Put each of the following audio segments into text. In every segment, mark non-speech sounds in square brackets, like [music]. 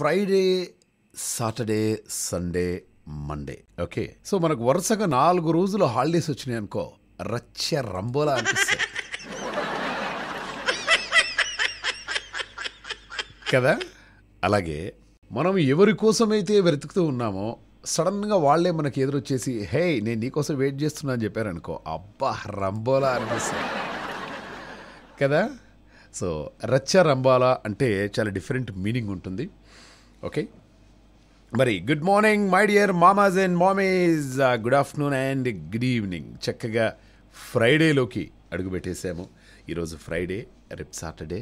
Friday Saturday Sunday Monday okay so మనకు వరుసగా నాలుగు రోజులు హాలిడేస్ వచ్చినాయి అనుకో రచ్చ రంబోలా అనిపిస్తుంది కదా అలాగే మనం ఎవరి కోసమైతే వెతుకుతూ ఉన్నామో సడన్గా వాళ్లే మనకి ఎదురొచ్చేసి హే నేను నీకోసం వెయిట్ చేస్తున్నా అని చెప్పారనుకో అబ్బా రంబోలా అనిపిస్తుంది కదా సో రచ్చ రంబాలా అంటే చాలా డిఫరెంట్ మీనింగ్ ఉంటుంది ఓకే మరి గుడ్ మార్నింగ్ మై డియర్ మామాజ్ అండ్ మామీస్ good afternoon and good evening చక్కగా ఫ్రైడేలోకి అడుగుపెట్టేసాము ఈరోజు ఫ్రైడే రేపు సాటర్డే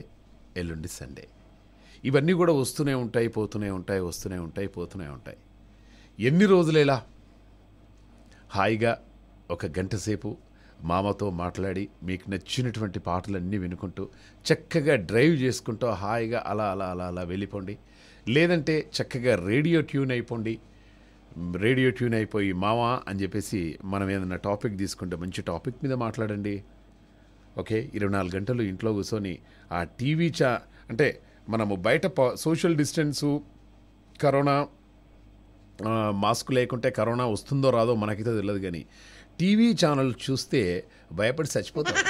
ఎల్లుండి సండే ఇవన్నీ కూడా వస్తూనే ఉంటాయి పోతూనే ఉంటాయి వస్తూనే ఉంటాయి పోతూనే ఉంటాయి ఎన్ని ఎలా హాయిగా ఒక గంట సేపు మామతో మాట్లాడి మీకు నచ్చినటువంటి పాటలన్నీ వినుకుంటూ చక్కగా డ్రైవ్ చేసుకుంటూ హాయిగా అలా అలా అలా అలా వెళ్ళిపోండి లేదంటే చక్కగా రేడియో ట్యూన్ అయిపోండి రేడియో ట్యూన్ అయిపోయి మావా అని చెప్పేసి మనం ఏదైనా టాపిక్ తీసుకుంటే మంచి టాపిక్ మీద మాట్లాడండి ఓకే ఇరవై నాలుగు గంటలు ఇంట్లో కూర్చొని ఆ టీవీ చా అంటే మనము బయట సోషల్ డిస్టెన్సు కరోనా మాస్క్ లేకుంటే కరోనా వస్తుందో రాదో మనకైతే తెలియదు కానీ టీవీ ఛానల్ చూస్తే భయపడి చచ్చిపోతాం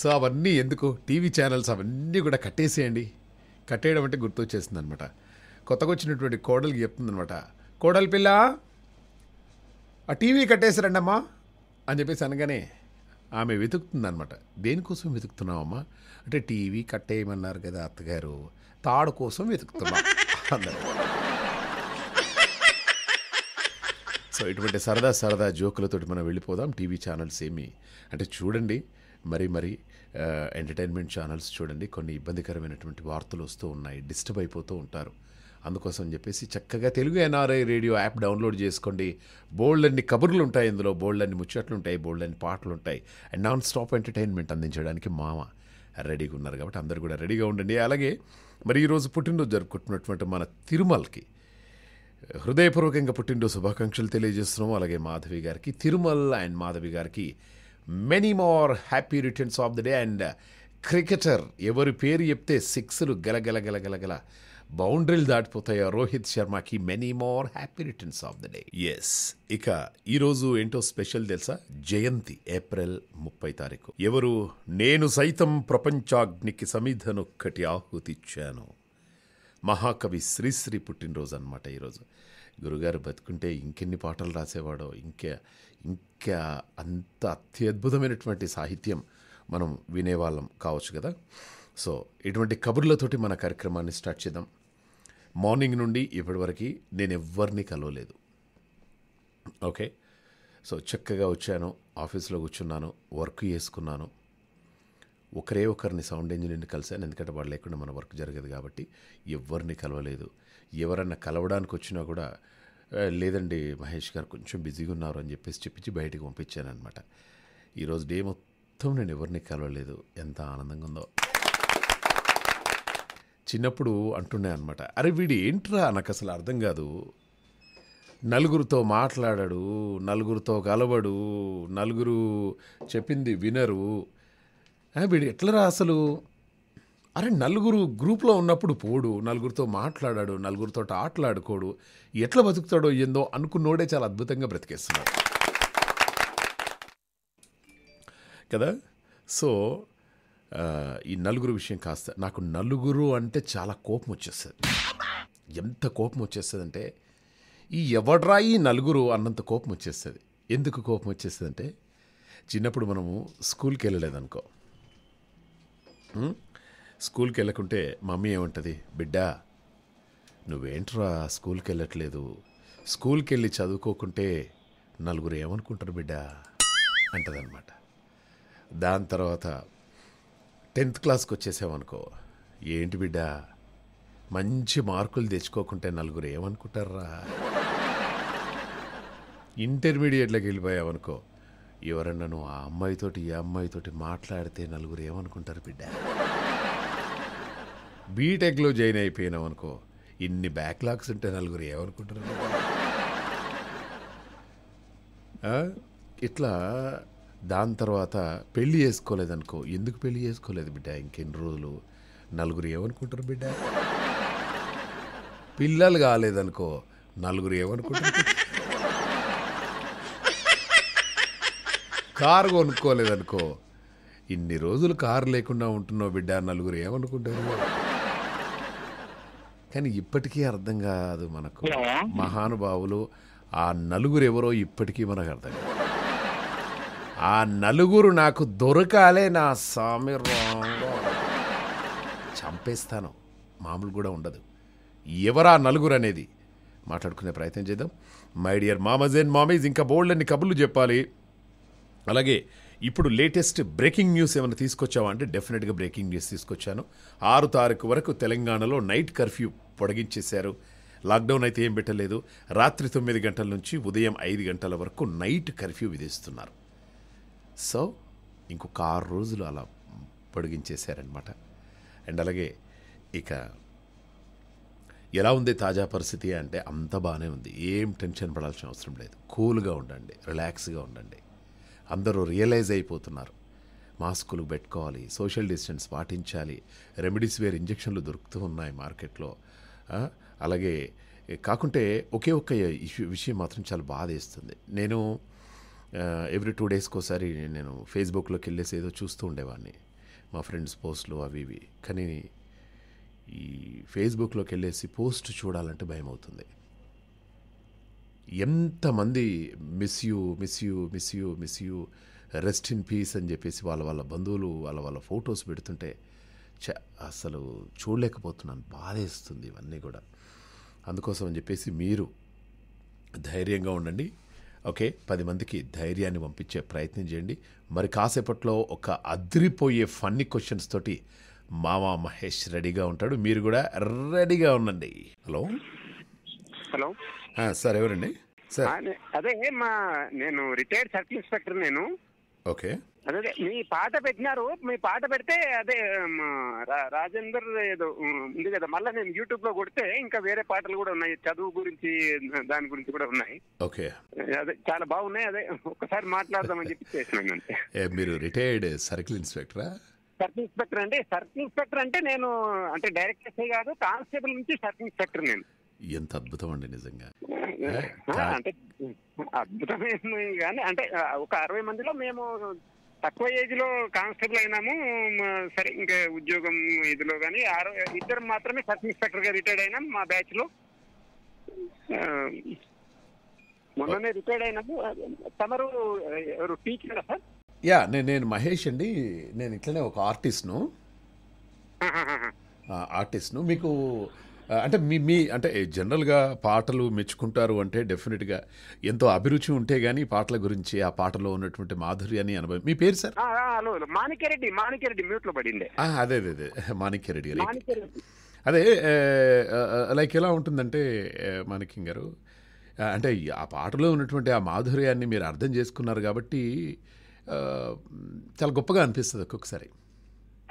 సో అవన్నీ ఎందుకు టీవీ ఛానల్స్ అవన్నీ కూడా కట్టేసేయండి కట్టేయడం అంటే గుర్తొచ్చేసింది అనమాట కొత్తగా వచ్చినటువంటి కోడలికి చెప్తుందనమాట కోడలి పిల్ల ఆ టీవీ కట్టేశారండమ్మా అని చెప్పేసి అనగానే ఆమె వెతుకుతుందనమాట దేనికోసం అమ్మా అంటే టీవీ కట్టేయమన్నారు కదా అత్తగారు తాడు కోసం వెతుకుతున్నాం సో ఇటువంటి సరదా సరదా జోకులతోటి మనం వెళ్ళిపోదాం టీవీ ఛానల్స్ ఏమి అంటే చూడండి మరి మరి ఎంటర్టైన్మెంట్ ఛానల్స్ చూడండి కొన్ని ఇబ్బందికరమైనటువంటి వార్తలు వస్తూ ఉన్నాయి డిస్టర్బ్ అయిపోతూ ఉంటారు అందుకోసం చెప్పేసి చక్కగా Telugu NRI radio app download చేసుకోండి బోల్డ్ అన్ని కబుర్లు ఉంటాయి ఇందులో బోల్డ్ అన్ని ముచ్చట్లు ఉంటాయి బోల్డ్ అన్ని పాటలు ఉంటాయి అండ్ నాన్ స్టాప్ ఎంటర్టైన్మెంట్ అందించడానికి మామ రెడీగా ఉన్నారు కాబట్టి అందరు కూడా రెడీగా ఉండండి అలాగే మరి ఈరోజు పుట్టినరోజు జరుపుకుంటున్నటువంటి మన తిరుమలకి హృదయపూర్వకంగా పుట్టినరోజు శుభాకాంక్షలు తెలియజేస్తున్నాము అలాగే మాధవి గారికి తిరుమల అండ్ మాధవి గారికి many more happy returns of the day and cricketer ఎవరి పేరు చెప్తే సిక్స్లు గలగల గలగలగల బౌండరీలు దాటిపోతాయో రోహిత్ శర్మకి many more happy returns of the day yes ఇక ఈరోజు ఏంటో స్పెషల్ తెలుసా జయంతి ఏప్రిల్ ముప్పై తారీఖు ఎవరు నేను సైతం ప్రపంచాగ్నికి సమీధనొక్కటి ఆహుతిచ్చాను మహాకవి శ్రీశ్రీ పుట్టినరోజు అనమాట ఈరోజు గురుగారు బతుకుంటే ఇంకెన్ని పాటలు రాసేవాడో ఇంకే ఇంకా అంత అత్యద్భుతమైనటువంటి సాహిత్యం మనం వినేవాళ్ళం కావచ్చు కదా సో ఇటువంటి కబుర్లతోటి మన కార్యక్రమాన్ని స్టార్ట్ చేద్దాం మార్నింగ్ నుండి ఇప్పటివరకు నేను ఎవ్వరిని కలవలేదు ఓకే సో చక్కగా వచ్చాను ఆఫీస్లో కూర్చున్నాను వర్క్ చేసుకున్నాను ఒకరే ఒకరిని సౌండ్ ఇంజనీర్ని కలిశాను ఎందుకంటే వాళ్ళు లేకుండా మన వర్క్ జరగదు కాబట్టి ఎవరిని కలవలేదు ఎవరన్నా కలవడానికి వచ్చినా కూడా లేదండి మహేష్ గారు కొంచెం బిజీగా ఉన్నారు అని చెప్పేసి చెప్పించి బయటకు పంపించానమాట ఈరోజు డే మొత్తం నేను ఎవరిని కలవలేదు ఎంత ఆనందంగా ఉందో చిన్నప్పుడు అంటున్నాయి అనమాట అరే వీడు ఏంట్రా నాకు అసలు అర్థం కాదు నలుగురితో మాట్లాడాడు నలుగురితో కలవడు నలుగురు చెప్పింది వినరు వీడు ఎట్లరా అసలు అరే నలుగురు గ్రూప్లో ఉన్నప్పుడు పోడు నలుగురితో మాట్లాడాడు నలుగురితో ఆటలాడుకోడు ఎట్లా బతుకుతాడో ఏందో అనుకున్నోడే చాలా అద్భుతంగా బ్రతికేస్తున్నాడు కదా సో ఈ నలుగురు విషయం కాస్త నాకు నలుగురు అంటే చాలా కోపం వచ్చేస్తుంది ఎంత కోపం వచ్చేస్తుంది అంటే ఈ ఎవడ్రా ఈ నలుగురు అన్నంత కోపం వచ్చేస్తుంది ఎందుకు కోపం వచ్చేస్తుంది అంటే చిన్నప్పుడు మనము స్కూల్కి వెళ్ళలేదనుకో స్కూల్కి వెళ్ళకుంటే మమ్మీ ఏమంటుంది బిడ్డా నువ్వేంట్రా స్కూల్కి వెళ్ళట్లేదు స్కూల్కి వెళ్ళి చదువుకోకుంటే నలుగురు ఏమనుకుంటారు బిడ్డా అంటదనమాట దాని తర్వాత టెన్త్ క్లాస్కి వచ్చేసామనుకో ఏంటి బిడ్డా మంచి మార్కులు తెచ్చుకోకుంటే నలుగురు ఏమనుకుంటారా ఇంటర్మీడియట్లోకి వెళ్ళిపోయావనుకో ఎవరన్నా నువ్వు ఆ అమ్మాయితోటి ఈ అమ్మాయితోటి మాట్లాడితే నలుగురు ఏమనుకుంటారు బిడ్డా బీటెక్లో జాయిన్ అయిపోయినాం అనుకో ఇన్ని బ్యాక్లాగ్స్ ఉంటే నలుగురు ఏమనుకుంటారు ఇట్లా దాని తర్వాత పెళ్ళి చేసుకోలేదనుకో ఎందుకు పెళ్ళి చేసుకోలేదు బిడ్డ ఇంకెన్ని రోజులు నలుగురు ఏమనుకుంటారు బిడ్డ పిల్లలు కాలేదనుకో నలుగురు ఏమనుకుంటారు కారు కొనుక్కోలేదనుకో ఇన్ని రోజులు కారు లేకుండా ఉంటున్నావు బిడ్డ నలుగురు ఏమనుకుంటారు కానీ ఇప్పటికీ అర్థం కాదు మనకు మహానుభావులు ఆ నలుగురు ఎవరో ఇప్పటికీ మనకు అర్థం కాదు ఆ నలుగురు నాకు దొరకాలే నా స్వామి చంపేస్తాను మామూలు కూడా ఉండదు ఎవరా నలుగురు అనేది మాట్లాడుకునే ప్రయత్నం చేద్దాం మై డియర్ మామజ్ అండ్ మామీజ్ ఇంకా బోల్డ్ అన్ని కబుర్లు చెప్పాలి అలాగే ఇప్పుడు లేటెస్ట్ బ్రేకింగ్ న్యూస్ ఏమైనా తీసుకొచ్చావా అంటే డెఫినెట్గా బ్రేకింగ్ న్యూస్ తీసుకొచ్చాను ఆరు తారీఖు వరకు తెలంగాణలో నైట్ కర్ఫ్యూ పొడిగించేశారు లాక్డౌన్ అయితే ఏం పెట్టలేదు రాత్రి తొమ్మిది గంటల నుంచి ఉదయం ఐదు గంటల వరకు నైట్ కర్ఫ్యూ విధిస్తున్నారు సో ఇంకొక ఆరు రోజులు అలా పొడిగించేశారనమాట అండ్ అలాగే ఇక ఎలా ఉంది తాజా పరిస్థితి అంటే అంత బాగానే ఉంది ఏం టెన్షన్ పడాల్సిన అవసరం లేదు కూల్గా ఉండండి రిలాక్స్గా ఉండండి అందరూ రియలైజ్ అయిపోతున్నారు మాస్కులు పెట్టుకోవాలి సోషల్ డిస్టెన్స్ పాటించాలి రెమెడీస్ వేర్ ఇంజక్షన్లు దొరుకుతూ ఉన్నాయి మార్కెట్లో అలాగే కాకుంటే ఒకే ఒక్క ఇష్యూ విషయం మాత్రం చాలా బాధ వేస్తుంది నేను ఎవ్రీ టూ డేస్కి ఒకసారి నేను ఫేస్బుక్లోకి వెళ్ళేసి ఏదో చూస్తూ ఉండేవాడిని మా ఫ్రెండ్స్ పోస్టులు అవి ఇవి కానీ ఈ ఫేస్బుక్లోకి వెళ్ళేసి పోస్ట్ చూడాలంటే భయం అవుతుంది ఎంతమంది miss you miss you miss you miss you rest in peace అని చెప్పేసి వాళ్ళ వాళ్ళ బంధువులు వాళ్ళ వాళ్ళ ఫొటోస్ పెడుతుంటే చ అసలు చూడలేకపోతున్నాను బాధేస్తుంది ఇవన్నీ కూడా అందుకోసం అని చెప్పేసి మీరు ధైర్యంగా ఉండండి ఓకే పది మందికి ధైర్యాన్ని పంపించే ప్రయత్నం చేయండి మరి కాసేపట్లో ఒక అదిరిపోయే ఫన్నీ క్వశ్చన్స్ తోటి మావా మహేష్ రెడీగా ఉంటాడు మీరు కూడా రెడీగా ఉండండి హలో హలో సార్ ఎవరండి అదే మా నేను రిటైర్డ్ సర్కిల్ ఇన్స్పెక్టర్ నేను ఓకే అదే మీ పాట పెట్టినారు మీ పాట పెడితే అదే రాజేందర్ ఏదో ఉంది కదా మళ్ళీ నేను యూట్యూబ్ లో కొడితే ఇంకా వేరే పాటలు కూడా ఉన్నాయి చదువు గురించి దాని గురించి కూడా ఉన్నాయి ఓకే అదే చాలా బాగున్నాయి అదే ఒక్కసారి మాట్లాడదామని చెప్పి చేసినాను అంటే మీరు రిటైర్డ్ సర్కిల్ ఇన్స్పెక్టరా సర్కిల్ ఇన్స్పెక్టర్ అండి సర్కిల్ ఇన్స్పెక్టర్ అంటే నేను అంటే డైరెక్ట్ కాదు కానిస్టేబుల్ నుంచి సర్కిల్ ఇన్స్పెక్టర్ నేను ఎంత అద్భుతం అండి నిజంగా అంటే అద్భుతమే కానీ అంటే ఒక అరవై మందిలో మేము తక్కువ ఏజ్ లో కానిస్టేబుల్ అయినాము సరే ఇంకా ఉద్యోగం ఇదిలో కానీ ఆరు ఇద్దరు మాత్రమే సబ్ ఇన్స్పెక్టర్ గా రిటైర్డ్ అయినాం మా బ్యాచ్ లో మొన్ననే రిటైర్డ్ అయినాము తమరు ఎవరు టీచర్ సార్ యా నేను నేను మహేష్ అండి నేను ఇట్లనే ఒక ఆర్టిస్ట్ను ఆర్టిస్ట్ను మీకు అంటే మీ మీ అంటే జనరల్గా పాటలు మెచ్చుకుంటారు అంటే డెఫినెట్గా ఎంతో అభిరుచి ఉంటే గానీ పాటల గురించి ఆ పాటలో ఉన్నటువంటి మాధుర్యాన్ని అనుభవం మీ పేరు సార్ మాణిక్యరెడ్డి మాణిక్యరెడ్డి మ్యూట్లో పడింది అదే అదే అదే మాణిక్యరెడ్డి అదే లైక్ ఎలా ఉంటుందంటే మాణిక్యం గారు అంటే ఆ పాటలో ఉన్నటువంటి ఆ మాధుర్యాన్ని మీరు అర్థం చేసుకున్నారు కాబట్టి చాలా గొప్పగా అనిపిస్తుంది ఒక్కొక్కసారి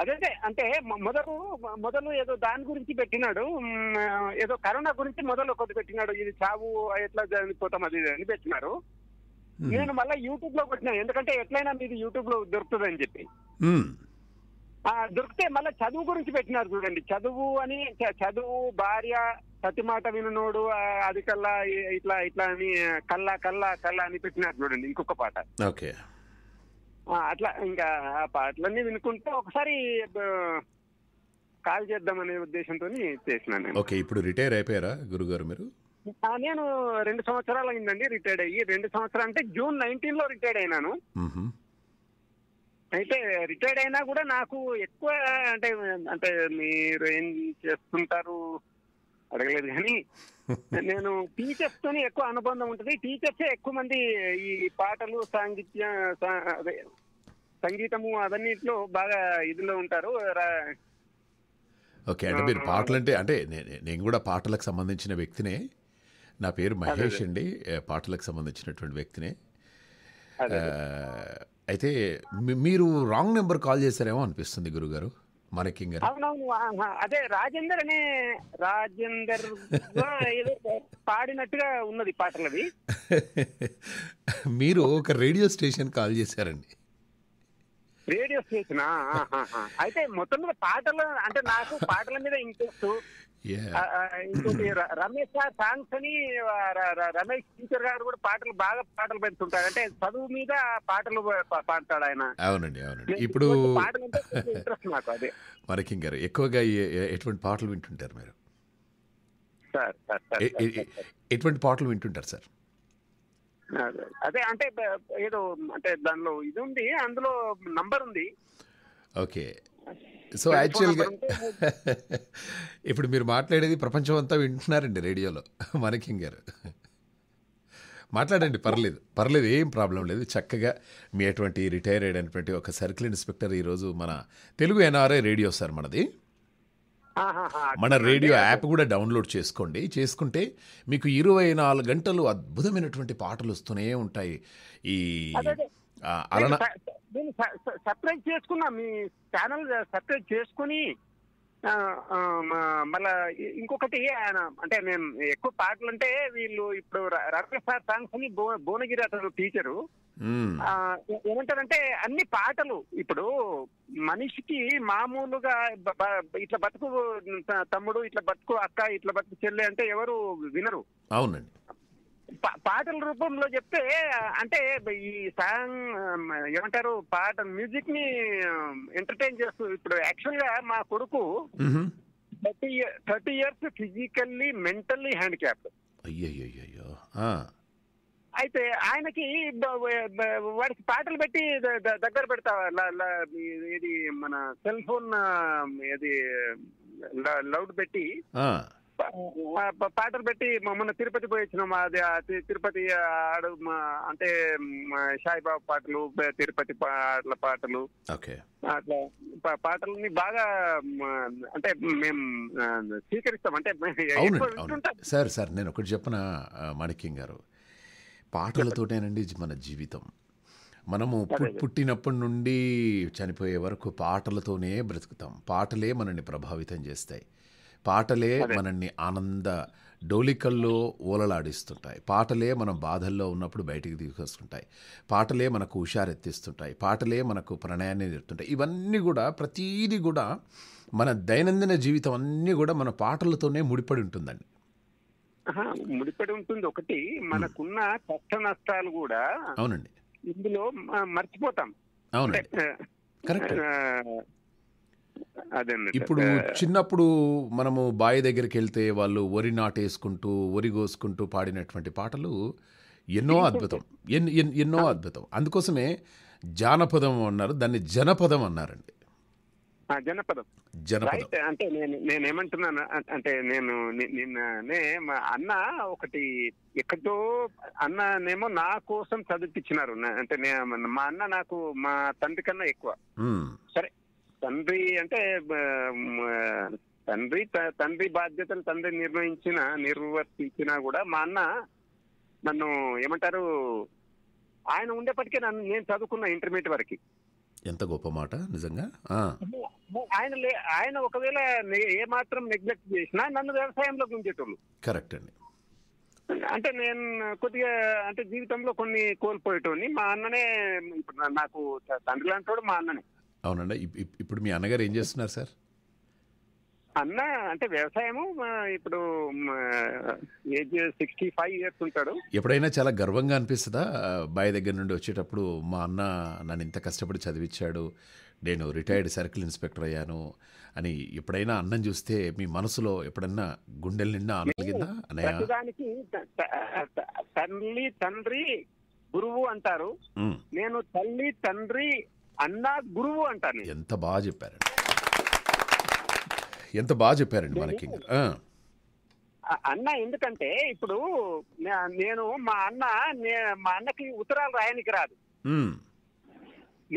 అదే అంటే మొదలు మొదలు ఏదో దాని గురించి పెట్టినాడు ఏదో కరోనా గురించి మొదలు కొద్ది పెట్టినాడు ఇది చావు ఎట్లా జరిగిపోతాం అది అని పెట్టినారు నేను మళ్ళీ యూట్యూబ్ లో పెట్టినా ఎందుకంటే ఎట్లయినా మీది యూట్యూబ్ లో దొరుకుతుంది అని చెప్పి దొరికితే మళ్ళీ చదువు గురించి పెట్టినారు చూడండి చదువు అని చదువు భార్య సతి మాట వినోడు అది కల్లా ఇట్లా ఇట్లా అని కల్లా కల్లా కల్లా అని పెట్టినారు చూడండి ఇంకొక పాట ఓకే అట్లా ఇంకా ఆ పాటలన్నీ వినుకుంటే ఒకసారి కాల్ అనే ఉద్దేశంతో చేసినాను ఓకే ఇప్పుడు రిటైర్ అయిపోయారా గురుగారు మీరు నేను రెండు సంవత్సరాలు అయిందండి రిటైర్డ్ అయ్యి రెండు సంవత్సరాలు అంటే జూన్ నైన్టీన్ లో రిటైర్డ్ అయినాను అయితే రిటైర్డ్ అయినా కూడా నాకు ఎక్కువ అంటే అంటే మీరు ఏం చేస్తుంటారు అడగలేదు కానీ నేను టీచర్స్ తోనే ఎక్కువ అనుబంధం ఉంటుంది టీచర్స్ ఎక్కువ మంది ఈ పాటలు సాంగిత్య అదే సంగీతము అదన్నిట్లో బాగా ఇదిలో ఉంటారు ఓకే అంటే మీరు పాటలు అంటే అంటే నేను కూడా పాటలకు సంబంధించిన వ్యక్తినే నా పేరు మహేష్ అండి పాటలకు సంబంధించినటువంటి వ్యక్తినే అయితే మీరు రాంగ్ నెంబర్ కాల్ చేశారేమో అనిపిస్తుంది గురుగారు మనకింగ్ అవునవును అదే రాజేందర్ అనే రాజేందర్ ఏదో పాడినట్టుగా ఉన్నది పాటలు అది మీరు ఒక రేడియో స్టేషన్ కాల్ చేశారండి రేడియో స్టేషన్ అయితే మొత్తం మీద పాటలు అంటే నాకు పాటల మీద ఇంట్రెస్ట్ ఇంకోటి రమేష్ సాంగ్స్ అని రమేష్ టీచర్ గారు కూడా పాటలు బాగా పాటలు పెడుతుంటారు అంటే చదువు మీద పాటలు పాడతాడు ఆయన అవునండి అవునండి ఇప్పుడు ఇంట్రెస్ట్ నాకు అది మరకింగ్ గారు ఎక్కువగా ఎటువంటి పాటలు వింటుంటారు మీరు ఎటువంటి పాటలు వింటుంటారు సార్ అదే అంటే ఏదో అంటే దానిలో ఇది ఉంది అందులో నంబర్ ఉంది ఓకే సో యాక్చువల్గా [laughs] ఇప్పుడు మీరు మాట్లాడేది ప్రపంచం అంతా వింటున్నారండి రేడియోలో [laughs] మనకింగ్ గారు మాట్లాడండి పర్లేదు పర్లేదు ఏం ప్రాబ్లం లేదు చక్కగా మీ అటువంటి రిటైర్ అయినటువంటి ఒక సర్కిల్ ఇన్స్పెక్టర్ ఈరోజు మన తెలుగు ఎన్ఆర్ఐ రేడియో సార్ మనది మన రేడియో యాప్ కూడా డౌన్లోడ్ చేసుకోండి చేసుకుంటే మీకు ఇరవై నాలుగు గంటలు అద్భుతమైనటువంటి పాటలు వస్తూనే ఉంటాయి ఈ నేను సపరేట్ చేసుకున్నా మీ ఛానల్ సపరేట్ చేసుకుని మళ్ళా ఇంకొకటి ఆయన అంటే నేను ఎక్కువ పాటలు అంటే వీళ్ళు ఇప్పుడు రవి సార్ సాంగ్స్ అని భువనగిరి అతను టీచరు ఏమంటారంటే అన్ని పాటలు ఇప్పుడు మనిషికి మామూలుగా ఇట్లా బతుకు తమ్ముడు ఇట్లా బతుకు అక్క ఇట్లా బతుకు చెల్లి అంటే ఎవరు వినరు అవునండి పాటల రూపంలో చెప్తే అంటే ఈ సాంగ్ ఏమంటారు పాట మ్యూజిక్ ని ఎంటర్టైన్ చేస్తూ ఇప్పుడు యాక్చువల్ గా మా కొడుకు thirty thirty years physically mentally handicap అయితే ఆయనకి వాడికి పాటలు పెట్టి దగ్గర పెడతా ఇది మన సెల్ ఫోన్ ఇది లౌడ్ పెట్టి పాటలు పెట్టి మొన్న తిరుపతి పోయి వచ్చినాం అది తిరుపతి ఆడు అంటే సాయిబాబా పాటలు తిరుపతి పాటల పాటలు అట్లా పాటలని బాగా అంటే మేము స్వీకరిస్తాం అంటే సార్ సార్ నేను ఒకటి చెప్పిన మాణిక్యం గారు పాటలతోటేనండి మన జీవితం మనము పుట్టినప్పటి నుండి చనిపోయే వరకు పాటలతోనే బ్రతుకుతాం పాటలే మనల్ని ప్రభావితం చేస్తాయి పాటలే మనల్ని ఆనంద డోలికల్లో ఓలలాడిస్తుంటాయి పాటలే మనం బాధల్లో ఉన్నప్పుడు బయటికి తీసుకొస్తుంటాయి పాటలే మనకు హుషారెత్తిస్తుంటాయి పాటలే మనకు ప్రణయాన్ని నేర్పుతుంటాయి ఇవన్నీ కూడా ప్రతీది కూడా మన దైనందిన జీవితం అన్నీ కూడా మన పాటలతోనే ముడిపడి ఉంటుందండి ముడిపడి ఉంటుంది ఒకటి మనకున్న కష్ట నష్టాలు కూడా అవునండి ఇందులో మర్చిపోతాం అవునండి కరెక్ట్ ఇప్పుడు చిన్నప్పుడు మనము బావి దగ్గరికి వెళ్తే వాళ్ళు వరి నాటేసుకుంటూ వరి కోసుకుంటూ పాడినటువంటి పాటలు ఎన్నో అద్భుతం ఎన్నో అద్భుతం అందుకోసమే జానపదం అన్నారు దాన్ని జనపదం అన్నారండి జనపదం జనపదం అంటే నేను నేనేమంటున్నాను అంటే నేను నిన్ననే మా అన్న ఒకటి ఎక్కడో అన్ననేమో నా కోసం చదివిపించినారు అంటే మా అన్న నాకు మా తండ్రి కన్నా ఎక్కువ సరే తండ్రి అంటే తండ్రి తండ్రి బాధ్యతలు తండ్రి నిర్ణయించిన నిర్వర్తించినా కూడా మా అన్న నన్ను ఏమంటారు ఆయన ఉండేప్పటికే నన్ను నేను చదువుకున్న ఇంటర్మీడియట్ వరకు ఎంత గొప్ప మాట నిజంగా ఆయన ఆయన ఒకవేళ ఏ మాత్రం నెగ్లెక్ట్ చేసినా నన్ను వ్యవసాయంలో గుంజేటోళ్ళు కరెక్ట్ అండి అంటే నేను కొద్దిగా అంటే జీవితంలో కొన్ని కోల్పోయేటోని మా అన్ననే ఇప్పుడు నాకు తండ్రి లాంటి మా అన్ననే అవునండి ఇప్పుడు మీ అన్నగారు ఏం చేస్తున్నారు సార్ అన్న అంటే వ్యవసాయము ఇప్పుడు ఏజ్ సిక్స్టీ ఫైవ్ ఇయర్స్ ఉంటాడు ఎప్పుడైనా చాలా గర్వంగా అనిపిస్తుందా బాయ్ దగ్గర నుండి వచ్చేటప్పుడు మా అన్న నన్ను ఇంత కష్టపడి చదివించాడు నేను రిటైర్డ్ సర్కిల్ ఇన్స్పెక్టర్ అయ్యాను అని ఎప్పుడైనా అన్నం చూస్తే మీ మనసులో ఎప్పుడన్నా గుండెల నిండా ఆనందిందా ప్రతిదానికి తల్లి తండ్రి గురువు అంటారు నేను తల్లి తండ్రి అన్నా గురువు అంటాను ఎంత బాగా చెప్పారండి ఎంత బాగా చెప్పారండి మనకి అన్న ఎందుకంటే ఇప్పుడు నేను మా అన్న మా అన్నకి ఉత్తరాలు రాయనికి రాదు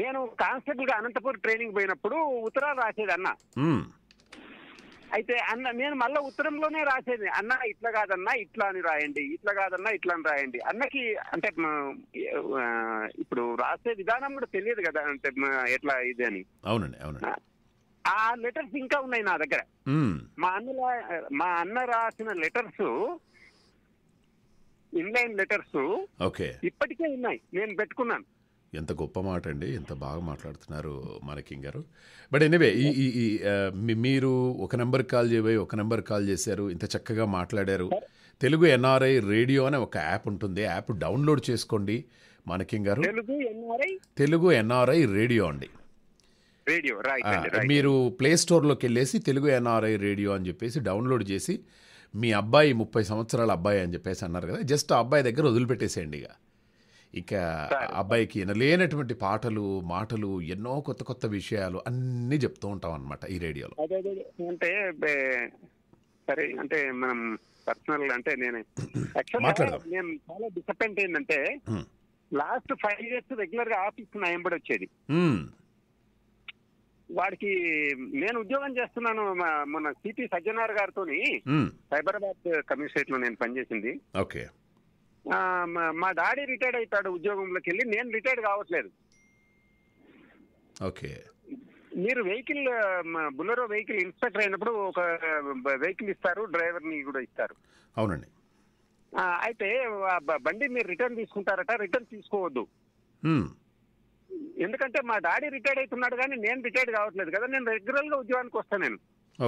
నేను కానిస్టేబుల్ గా అనంతపూర్ ట్రైనింగ్ పోయినప్పుడు ఉత్తరాలు రాసేది అన్న అయితే అన్న నేను మళ్ళీ ఉత్తరంలోనే రాసేది అన్న ఇట్లా కాదన్నా ఇట్లా అని రాయండి ఇట్లా కాదన్నా ఇట్లా అని రాయండి అన్నకి అంటే ఇప్పుడు రాసే విధానం కూడా తెలియదు కదా అంటే ఎట్లా ఇది అని అవునండి అవునండి ఆ లెటర్స్ ఇంకా ఉన్నాయి నా దగ్గర మా అన్న మా అన్న రాసిన లెటర్స్ ఇన్లైన్ లెటర్స్ ఇప్పటికే ఉన్నాయి నేను పెట్టుకున్నాను ఎంత గొప్ప మాట అండి ఎంత బాగా మాట్లాడుతున్నారు కింగ్ గారు బట్ ఎనీవే ఈ మీరు ఒక నెంబర్ కాల్ చేయబోయి ఒక నెంబర్ కాల్ చేశారు ఇంత చక్కగా మాట్లాడారు తెలుగు ఎన్ఆర్ఐ రేడియో అనే ఒక యాప్ ఉంటుంది యాప్ డౌన్లోడ్ చేసుకోండి కింగ్ గారు తెలుగు ఎన్ఆర్ఐ రేడియో అండి మీరు ప్లే వెళ్ళేసి తెలుగు ఎన్ఆర్ఐ రేడియో అని చెప్పేసి డౌన్లోడ్ చేసి మీ అబ్బాయి ముప్పై సంవత్సరాల అబ్బాయి అని చెప్పేసి అన్నారు కదా జస్ట్ ఆ అబ్బాయి దగ్గర వదిలిపెట్టేసేయండి ఇక ఇక అబ్బాయికి వినలేనటువంటి పాటలు మాటలు ఎన్నో కొత్త కొత్త విషయాలు అన్ని చెప్తూ ఉంటాం అనమాట ఈ రేడియోలో అంటే సరే అంటే మనం పర్సనల్ అంటే నేను నేను చాలా డిసప్పాయింట్ ఏంటంటే లాస్ట్ ఫైవ్ ఇయర్స్ రెగ్యులర్ గా ఆఫీస్ నా ఎంబడి వచ్చేది వాడికి నేను ఉద్యోగం చేస్తున్నాను మన సిపి సజ్జనార్ గారితో సైబరాబాద్ కమిషనరేట్ లో నేను పనిచేసింది ఓకే మా డాడీ రిటైర్డ్ అవుతాడు ఉద్యోగంలోకి వెళ్ళి నేను రిటైర్డ్ కావట్లేదు ఓకే మీరు వెహికల్ బులరో వెహికల్ ఇన్స్పెక్టర్ అయినప్పుడు ఒక వెహికల్ ఇస్తారు డ్రైవర్ని కూడా ఇస్తారు అవునండి అయితే బండి మీరు రిటర్న్ తీసుకుంటారట రిటర్న్ తీసుకోవద్దు ఎందుకంటే మా డాడీ రిటైర్డ్ అవుతున్నాడు కానీ నేను రిటైర్డ్ కావట్లేదు కదా నేను రెగ్యులర్ గా ఉద్యోగానికి వస్తాను నేను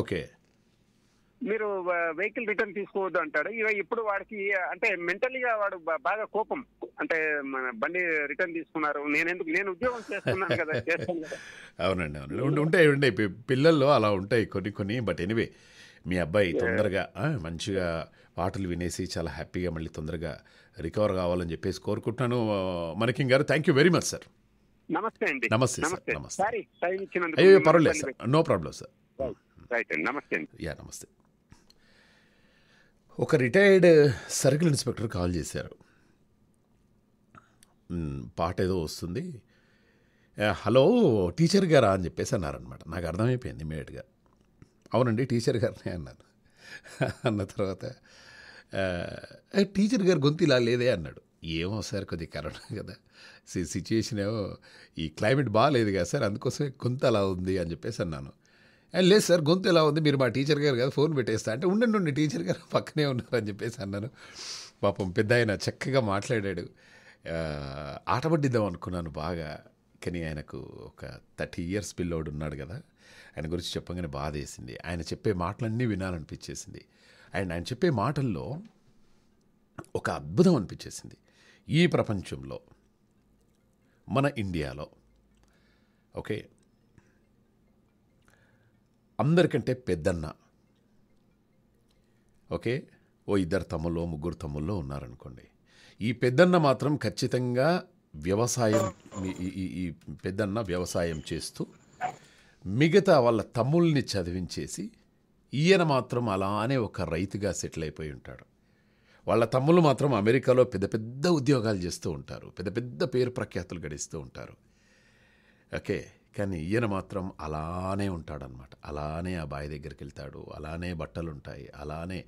ఓకే మీరు వెహికల్ రిటర్న్ తీసుకోవద్దు అంటాడు ఇక ఇప్పుడు వాడికి అంటే మెంటలీగా వాడు బాగా కోపం అంటే మన బండి రిటర్న్ తీసుకున్నారు నేను ఎందుకు నేను ఉద్యోగం చేస్తున్నాను కదా [laughs] అవునండి అవునండి ఉంటాయి ఉంటాయి పిల్లల్లో అలా ఉంటాయి కొన్ని కొన్ని బట్ ఎనివే మీ అబ్బాయి తొందరగా మంచిగా పాటలు వినేసి చాలా హ్యాపీగా మళ్ళీ తొందరగా రికవర్ కావాలని చెప్పేసి కోరుకుంటున్నాను మనకింగ్ గారు thank you very much sir నమస్తే అండి నమస్తే సార్ నమస్తే అయ్యో పర్వాలేదు sir no problem sir right అండి నమస్తే యా నమస్తే ఒక retired uh, circle inspector call చేశారు పాట ఏదో వస్తుంది హలో టీచర్ గారా అని చెప్పేసి అన్నారనమాట నాకు అర్థమైపోయింది ఇమీడియట్గా అవునండి టీచర్ గారినే అన్నాను [laughs] అన్న తర్వాత టీచర్ గారు గొంతు ఇలా లేదే అన్నాడు ఏమో సార్ కొద్ది కరోనా కదా సిచ్యుయేషన్ ఏమో ఈ క్లైమేట్ బాగాలేదు కదా సార్ అందుకోసమే గొంతు అలా ఉంది అని చెప్పేసి అన్నాను లేదు సార్ గొంతు ఎలా ఉంది మీరు మా టీచర్ గారు కదా ఫోన్ పెట్టేస్తా అంటే ఉండండి ఉండి టీచర్ గారు పక్కనే ఉన్నారని చెప్పేసి అన్నాను పాపం పెద్ద ఆయన చక్కగా మాట్లాడాడు ఆటపడ్డిద్దాం అనుకున్నాను బాగా కానీ ఆయనకు ఒక థర్టీ ఇయర్స్ పిల్లోడు ఉన్నాడు కదా ఆయన గురించి చెప్పగానే బాధ వేసింది ఆయన చెప్పే మాటలన్నీ వినాలనిపించేసింది అండ్ ఆయన చెప్పే మాటల్లో ఒక అద్భుతం అనిపించేసింది ఈ ప్రపంచంలో మన ఇండియాలో ఓకే అందరికంటే పెద్దన్న ఓకే ఓ ఇద్దరు తమ్ముల్లో ముగ్గురు తమ్ముల్లో ఉన్నారనుకోండి ఈ పెద్దన్న మాత్రం ఖచ్చితంగా వ్యవసాయం ఈ పెద్దన్న వ్యవసాయం చేస్తూ మిగతా వాళ్ళ తమ్ముల్ని చదివించేసి ఈయన మాత్రం అలానే ఒక రైతుగా సెటిల్ అయిపోయి ఉంటాడు వాళ్ళ తమ్ముళ్ళు మాత్రం అమెరికాలో పెద్ద పెద్ద ఉద్యోగాలు చేస్తూ ఉంటారు పెద్ద పెద్ద పేరు ప్రఖ్యాతులు గడిస్తూ ఉంటారు ఓకే కానీ ఈయన మాత్రం అలానే ఉంటాడనమాట అలానే ఆ బావి దగ్గరికి వెళ్తాడు అలానే బట్టలు ఉంటాయి అలానే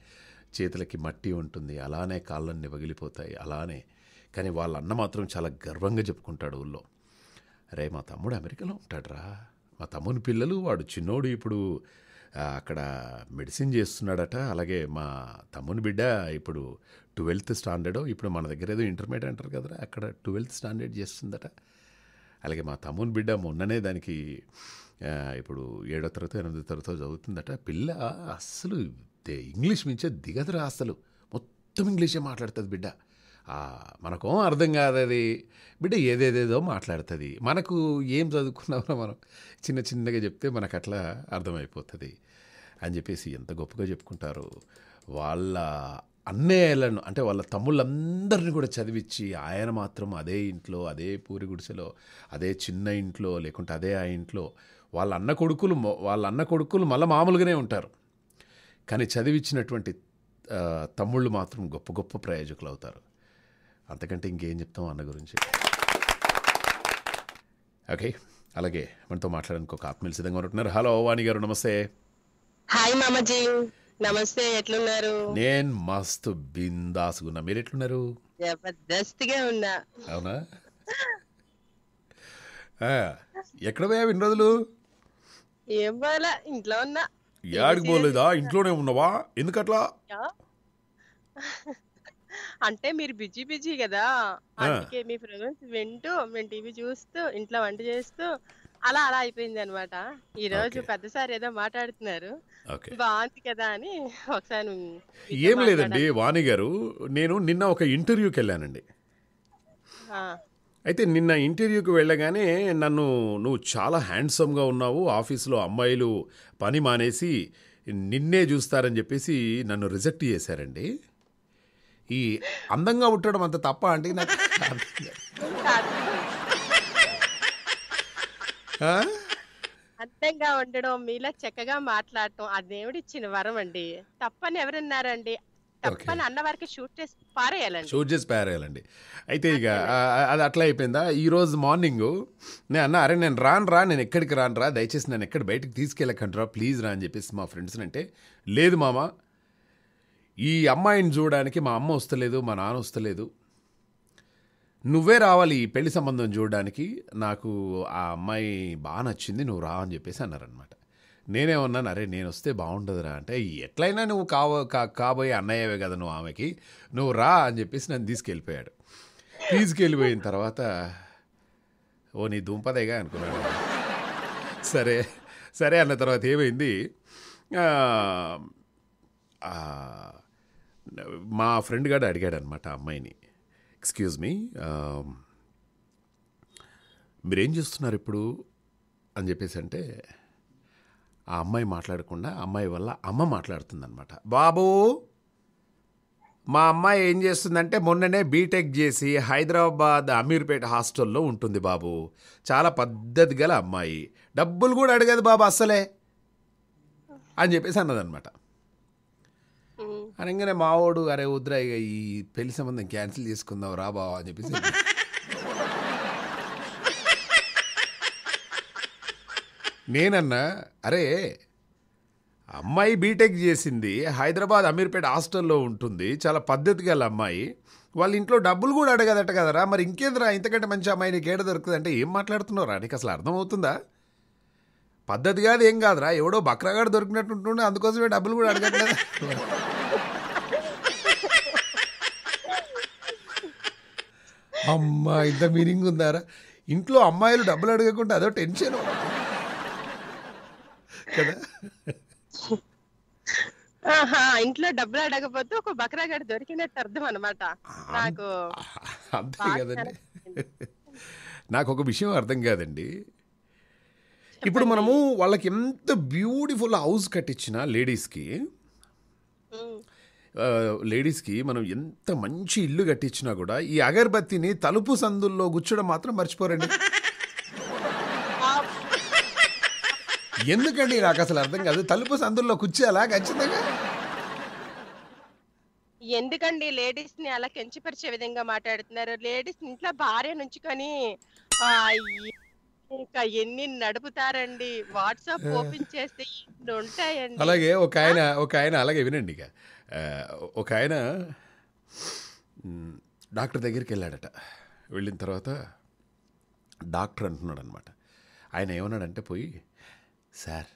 చేతులకి మట్టి ఉంటుంది అలానే కాళ్ళన్ని పగిలిపోతాయి అలానే కానీ వాళ్ళ అన్న మాత్రం చాలా గర్వంగా చెప్పుకుంటాడు ఊళ్ళో రే మా తమ్ముడు అమెరికాలో ఉంటాడురా మా తమ్ముని పిల్లలు వాడు చిన్నోడు ఇప్పుడు అక్కడ మెడిసిన్ చేస్తున్నాడట అలాగే మా తమ్ముని బిడ్డ ఇప్పుడు ట్వెల్త్ స్టాండర్డో ఇప్పుడు మన దగ్గర ఏదో ఇంటర్మీడియట్ అంటారు కదరా అక్కడ ట్వెల్త్ స్టాండర్డ్ చేస్తుందట అలాగే మా తమ్ముని బిడ్డ మొన్ననే దానికి ఇప్పుడు ఏడో తరగతి ఎనిమిదో తరగతి చదువుతుందట పిల్ల అస్సలు ఇంగ్లీష్ మించే దిగదురా అసలు మొత్తం ఇంగ్లీషే మాట్లాడుతుంది బిడ్డ మనకేం అర్థం కాదు అది బిడ్డ ఏదేదేదో మాట్లాడుతుంది మనకు ఏం చదువుకున్నామో మనం చిన్న చిన్నగా చెప్తే మనకు అట్లా అర్థమైపోతుంది అని చెప్పేసి ఎంత గొప్పగా చెప్పుకుంటారు వాళ్ళ అన్నయ్యలను అంటే వాళ్ళ తమ్ముళ్ళందరినీ కూడా చదివించి ఆయన మాత్రం అదే ఇంట్లో అదే పూరి గుడిసెలో అదే చిన్న ఇంట్లో లేకుంటే అదే ఆ ఇంట్లో వాళ్ళ అన్న కొడుకులు వాళ్ళ అన్న కొడుకులు మళ్ళీ మామూలుగానే ఉంటారు కానీ చదివించినటువంటి తమ్ముళ్ళు మాత్రం గొప్ప గొప్ప ప్రయోజకులు అవుతారు అంతకంటే ఇంకేం చెప్తాం అన్న గురించి ఓకే అలాగే మనతో మాట్లాడడానికి ఒక ఆత్మీయులు సిద్ధంగా ఉంటున్నారు హలో వాణి గారు నమస్తే హాయ్ మామజీ నమస్తే ఎట్లున్నారు నేను మస్తు బిందాసుగా ఉన్నా మీరు ఎట్లున్నారు జబర్దస్త్గా ఉన్నా అవునా ఆ, ఎక్కడ పోయా ఇన్ని రోజులు ఏం పోలే ఇంట్లో ఉన్నా యాడికి పోలేదా ఇంట్లోనే ఉన్నావా ఎందుకట్లా అంటే మీరు బిజీ బిజీ కదా అందుకే మీ ఫ్రెండ్స్ వింటూ మేము టీవీ చూస్తూ ఇంట్లో వంట చేస్తూ అలా అలా అయిపోయింది అనమాట ఈ రోజు పెద్దసారి ఏదో మాట్లాడుతున్నారు బాగుంది కదా అని ఒకసారి ఏం లేదండి వాణి గారు నేను నిన్న ఒక ఇంటర్వ్యూకి వెళ్ళానండి అయితే నిన్న ఇంటర్వ్యూకి వెళ్ళగానే నన్ను నువ్వు చాలా హ్యాండ్సమ్గా ఉన్నావు ఆఫీస్లో అమ్మాయిలు పని మానేసి నిన్నే చూస్తారని చెప్పేసి నన్ను రిజెక్ట్ చేశారండి ఈ అందంగా ఉండడం అంత తప్ప అంటే నాకు [laughs] అందంగా ఉండడం మీలా చక్కగా మాట్లాడటం ఆ ఇచ్చిన వరం అండి తప్పని ఎవరన్నారండి తప్పని అన్న వారికి షూట్ చేసి పారేయాలండి షూట్ చేసి పారేయాలండి అయితే ఇక అది అట్లా అయిపోయిందా ఈరోజు మార్నింగ్ నేను అన్న అరే నేను రాను రా నేను ఎక్కడికి రాను రా దయచేసి నేను ఎక్కడ బయటకు తీసుకెళ్ళకండ్రా ప్లీజ్ రా అని చెప్పేసి మా ఫ్రెండ్స్ అంటే లేదు మామ ఈ అమ్మాయిని చూడడానికి మా అమ్మ వస్తలేదు మా నాన్న వస్తలేదు నువ్వే రావాలి పెళ్లి సంబంధం చూడడానికి నాకు ఆ అమ్మాయి బాగా నచ్చింది నువ్వు రా అని చెప్పేసి అన్నారనమాట నేనేమన్నాను అరే నేను వస్తే బాగుంటుందిరా అంటే ఎట్లయినా నువ్వు కా కాబోయే అన్నయ్యవే కదా నువ్వు ఆమెకి నువ్వు రా అని చెప్పేసి నన్ను తీసుకెళ్ళిపోయాడు తీసుకెళ్ళిపోయిన తర్వాత ఓ నీ దుంపదేగా అనుకున్నాడు సరే సరే అన్న తర్వాత ఏమైంది మా ఫ్రెండ్ గాడు అడిగాడు అనమాట అమ్మాయిని ఎక్స్క్యూజ్ మీ um, మీరేం చేస్తున్నారు ఇప్పుడు అని చెప్పేసి అంటే ఆ అమ్మాయి మాట్లాడకుండా అమ్మాయి వల్ల అమ్మ మాట్లాడుతుందనమాట బాబు మా అమ్మాయి ఏం చేస్తుందంటే మొన్ననే బీటెక్ చేసి హైదరాబాద్ అమీర్పేట హాస్టల్లో ఉంటుంది బాబు చాలా పద్ధతి గల అమ్మాయి డబ్బులు కూడా అడగదు బాబు అస్సలే అని చెప్పేసి అన్నదనమాట అనగానే మావోడు అరే వద్దురా ఇక ఈ పెళ్లి సంబంధం క్యాన్సిల్ చేసుకుందాం రా బావా అని చెప్పేసి నేనన్నా అరే అమ్మాయి బీటెక్ చేసింది హైదరాబాద్ అమీర్పేట హాస్టల్లో ఉంటుంది చాలా పద్ధతి గల అమ్మాయి వాళ్ళ ఇంట్లో డబ్బులు కూడా అడగదట కదరా మరి ఇంకేందిరా ఇంతకంటే మంచి అమ్మాయిని గేడ ఏడ దొరుకుతుంది అంటే ఏం మాట్లాడుతున్నారా నీకు అసలు అర్థమవుతుందా పద్ధతి కాదు ఏం కాదురా ఎవడో బక్రాగాడు దొరికినట్టుంటుండే అందుకోసమే డబ్బులు కూడా అడగట్లేదు అమ్మా ఇంత మీనింగ్ ఉందారా ఇంట్లో అమ్మాయిలు డబ్బులు అడగకుండా అదో టెన్షన్ కదా ఇంట్లో డబ్బులు అడగపోతే ఒక బక్రాగాడు దొరికినట్టు అర్థం అనమాట నాకు అంతే కదండి నాకు ఒక విషయం అర్థం కాదండి ఇప్పుడు మనము వాళ్ళకి ఎంత బ్యూటిఫుల్ హౌస్ కట్టించినా లేడీస్కి లేడీస్కి మనం ఎంత మంచి ఇల్లు కట్టించినా కూడా ఈ అగరబత్తిని తలుపు సందుల్లో గుచ్చడం మాత్రం మర్చిపోరండి ఎందుకండి నాకు అసలు అర్థం కాదు తలుపు సందుల్లో కూర్చేలా ఖచ్చితంగా ఎందుకండి లేడీస్ ని అలా కెంచిపరిచే విధంగా మాట్లాడుతున్నారు లేడీస్ ఇంట్లో భార్య నుంచుకొని ఇంకా ఎన్ని నడుపుతారండి వాట్సాప్ ఓపెన్ చేస్తే ఉంటాయండి అలాగే ఒక ఆయన ఒక ఆయన అలాగే వినండి ఇక ఒక ఆయన డాక్టర్ దగ్గరికి వెళ్ళాడట వెళ్ళిన తర్వాత డాక్టర్ అంటున్నాడు అనమాట ఆయన ఏమన్నాడంటే పోయి sir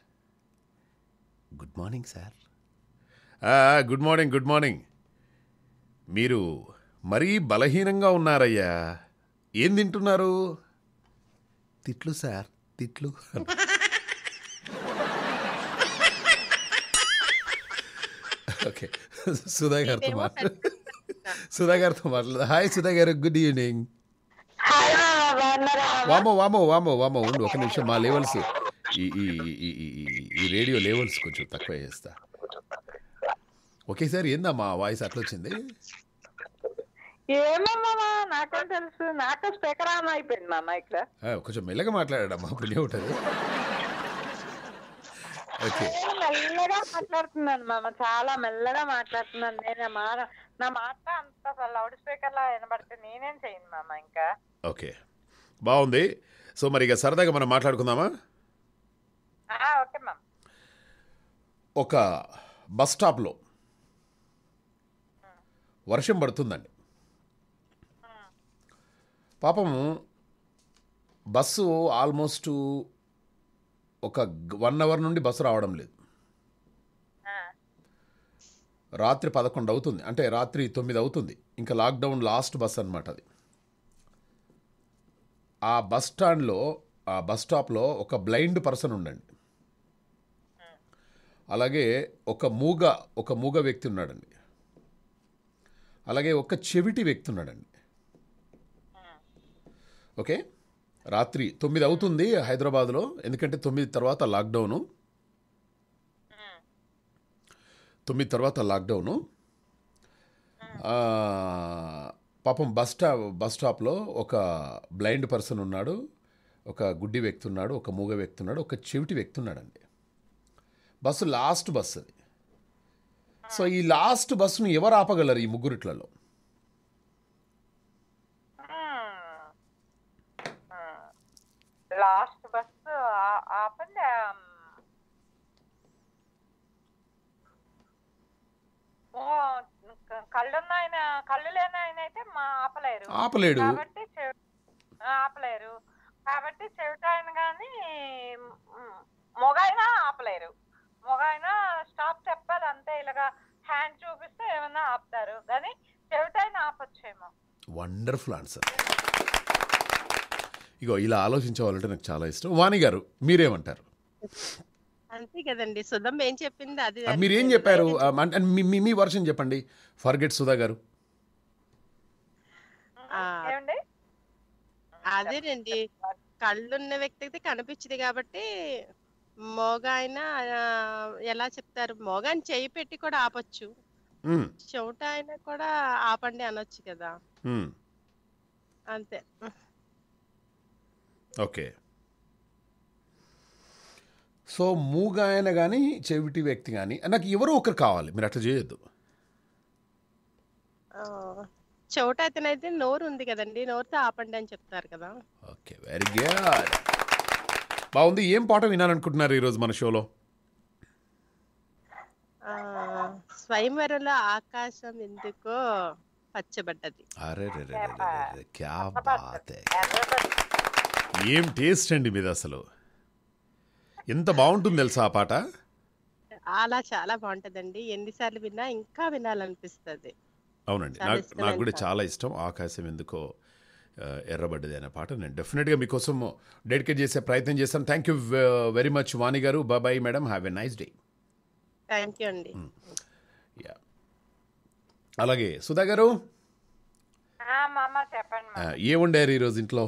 good morning sir good morning good morning మీరు మరీ బలహీనంగా ఉన్నారయ్యా ఏం తింటున్నారు తిట్లు సార్ తిట్లు ఓకే సుధా గారితో సుధా గారితో మాట్లాడు హాయ్ సుధా గారు గుడ్ ఈవినింగ్ వామో వామో వామో వామో ఉండు ఒక నిమిషం మా లెవెల్స్ ఈ ఈ రేడియో లెవెల్స్ కొంచెం తక్కువ చేస్తా సార్ ఏందా మా వాయిస్ అట్లా వచ్చింది ఏమమ్మా నాకేం తెలుసు నాకు స్పీకర్ ఆన్ అయిపోయింది నాన్న ఇక్కడ కొంచెం మెల్లగా మాట్లాడాడమ్మా ఇప్పుడు ఉంటుంది మెల్లగా మాట్లాడుతున్నాను మామ చాలా మెల్లగా మాట్లాడుతున్నాను నేను మా నా మాట అంత లౌడ్ స్పీకర్ లా వినబడితే నేనేం చేయను మామ ఇంకా ఓకే బాగుంది సో మరి ఇక సరదాగా మనం మాట్లాడుకుందామా ఓకే మామ ఒక బస్ స్టాప్లో వర్షం పడుతుందండి పాపం బస్సు ఆల్మోస్ట్ ఒక వన్ అవర్ నుండి బస్సు రావడం లేదు రాత్రి పదకొండు అవుతుంది అంటే రాత్రి తొమ్మిది అవుతుంది ఇంకా లాక్డౌన్ లాస్ట్ బస్ అనమాట అది ఆ బస్ స్టాండ్లో ఆ బస్ స్టాప్లో ఒక బ్లైండ్ పర్సన్ ఉండండి అలాగే ఒక మూగ ఒక మూగ వ్యక్తి ఉన్నాడండి అలాగే ఒక చెవిటి వ్యక్తి ఉన్నాడండి ఓకే రాత్రి తొమ్మిది అవుతుంది హైదరాబాద్లో ఎందుకంటే తొమ్మిది తర్వాత లాక్డౌను తొమ్మిది తర్వాత లాక్డౌను పాపం బస్ స్టాప్ బస్ స్టాప్లో ఒక బ్లైండ్ పర్సన్ ఉన్నాడు ఒక గుడ్డి వ్యక్తి ఉన్నాడు ఒక మూగ వ్యక్తి ఉన్నాడు ఒక చెవిటి వ్యక్తి ఉన్నాడండి బస్సు లాస్ట్ బస్సు అది సో ఈ లాస్ట్ బస్సును ఎవరు ఆపగలరు ఈ ముగ్గురిట్లలో లాస్ట్ బస్ ఆఫ్ అండ్ కళ్ళున్న ఆయన కళ్ళు లేని ఆయన అయితే మా ఆపలేరు ఆపలేడు కాబట్టి ఆపలేరు కాబట్టి చెవిటాయన ఆయన కానీ మొగైనా ఆపలేరు మొగైనా స్టాప్ చెప్పాలి అంతే ఇలాగా హ్యాండ్ చూపిస్తే ఏమైనా ఆపుతారు కానీ చెవిట ఆయన ఆపొచ్చేమో వండర్ఫుల్ ఆన్సర్ ఇగో ఇలా ఆలోచించేవాళ్ళంటే నాకు చాలా ఇష్టం వాణి గారు మీరేమంటారు అంతే కదండి సుధం ఏం చెప్పింది అది మీరేం చెప్పారు మీ వర్షం చెప్పండి ఫర్గెట్ సుధా గారు అదేనండి కళ్ళున్న వ్యక్తి అయితే కనిపించింది కాబట్టి మోగ ఆయన ఎలా చెప్తారు మోగాని చేయి పెట్టి కూడా ఆపచ్చు చెవుట అయినా కూడా ఆపండి అనొచ్చు కదా అంతే ఓకే సో మూగ ఆయన కానీ చెవిటి వ్యక్తి కానీ నాకు ఎవరో ఒకరు కావాలి మీరు అట్లా చేయొద్దు చోట అతనైతే నోరు ఉంది కదండి నోరుతో ఆపండి అని చెప్తారు కదా ఓకే వెరీ గుడ్ బాగుంది ఏం పాట వినాలనుకుంటున్నారు ఈరోజు మన షోలో స్వయంవరంలో ఆకాశం ఎందుకో పచ్చబడ్డది అరే రే రే క్యా బాత్ ఏం టేస్ట్ అండి మీద అసలు ఎంత బాగుంటుంది తెలుసా ఆ పాట అలా చాలా బాగుంటుందండి ఎన్నిసార్లు విన్నా ఇంకా వినాలనిపిస్తుంది అవునండి నాకు నాకు కూడా చాలా ఇష్టం ఆకాశం ఎందుకో ఎర్రబడ్డది అనే పాట నేను డెఫినెట్గా మీకోసం డెడికేట్ చేసే ప్రయత్నం చేస్తాను thank you very much Vani గారు బాబాయ్ madam have a nice day thank you అండి యా hmm. అలాగే సుధా గారు ఏముండారు ఈరోజు ఇంట్లో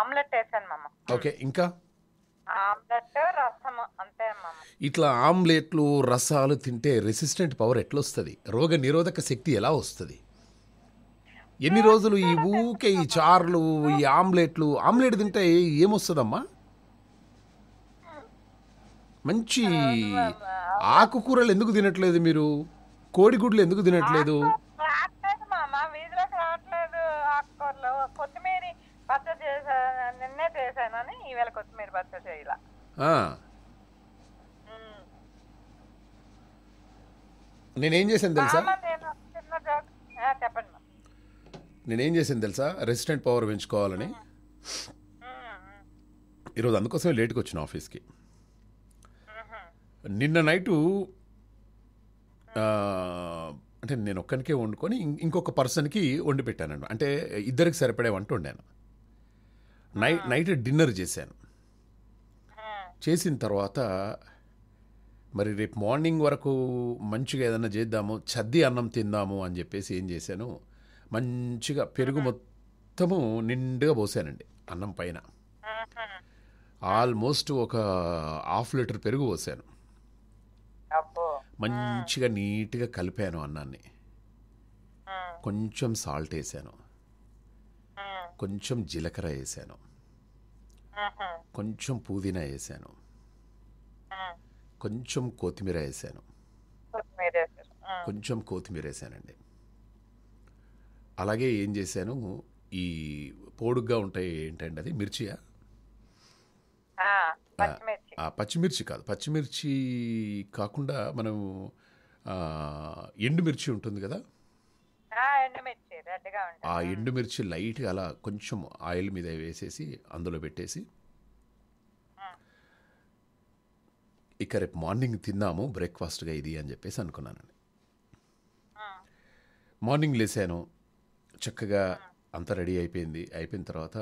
ఆమ్లెట్ వేసాను మామ ఓకే ఇంకా ఆమ్లెట్ రసం అంతే ఇట్లా ఆమ్లెట్లు రసాలు తింటే రెసిస్టెంట్ పవర్ ఎట్లా వస్తుంది రోగ నిరోధక శక్తి ఎలా వస్తుంది ఎన్ని రోజులు ఈ ఊకే ఈ చార్లు ఈ ఆమ్లెట్లు ఆమ్లెట్ తింటే ఏమొస్తుందమ్మా మంచి ఆకుకూరలు ఎందుకు తినట్లేదు మీరు కోడిగుడ్లు ఎందుకు తినట్లేదు కొత్తిమీర పచ్చడి చేసా నిన్నే చేశానని నేనేం చేశాను తెలుసా చెప్పండి నేనేం చేశాను తెలుసా రెసిడెంట్ పవర్ పెంచుకోవాలని ఈరోజు అందుకోసమే లేట్కి వచ్చిన ఆఫీస్కి నిన్న నైటు అంటే నేను ఒక్కరికే వండుకొని ఇంకొక పర్సన్కి వండి పెట్టానండి అంటే ఇద్దరికి సరిపడే వంట వండాను నైట్ నైట్ డిన్నర్ చేశాను చేసిన తర్వాత మరి రేపు మార్నింగ్ వరకు మంచిగా ఏదైనా చేద్దాము చద్ది అన్నం తిందాము అని చెప్పేసి ఏం చేశాను మంచిగా పెరుగు మొత్తము నిండుగా పోసానండి అన్నం పైన ఆల్మోస్ట్ ఒక హాఫ్ లీటర్ పెరుగు పోసాను మంచిగా నీట్గా కలిపాను అన్నాన్ని కొంచెం సాల్ట్ వేసాను కొంచెం జీలకర్ర వేసాను కొంచెం పుదీనా వేసాను కొంచెం కొత్తిమీర వేసాను కొంచెం కొత్తిమీర వేసానండి అలాగే ఏం చేశాను ఈ పొడుగ్గా ఉంటాయి ఏంటండి అది మిర్చియా పచ్చిమిర్చి కాదు పచ్చిమిర్చి కాకుండా మనం ఎండుమిర్చి ఉంటుంది కదా ఆ ఎండుమిర్చి లైట్గా అలా కొంచెం ఆయిల్ మీద వేసేసి అందులో పెట్టేసి ఇక రేపు మార్నింగ్ తిన్నాము బ్రేక్ఫాస్ట్గా ఇది అని చెప్పేసి అనుకున్నానండి మార్నింగ్ లేసాను చక్కగా అంతా రెడీ అయిపోయింది అయిపోయిన తర్వాత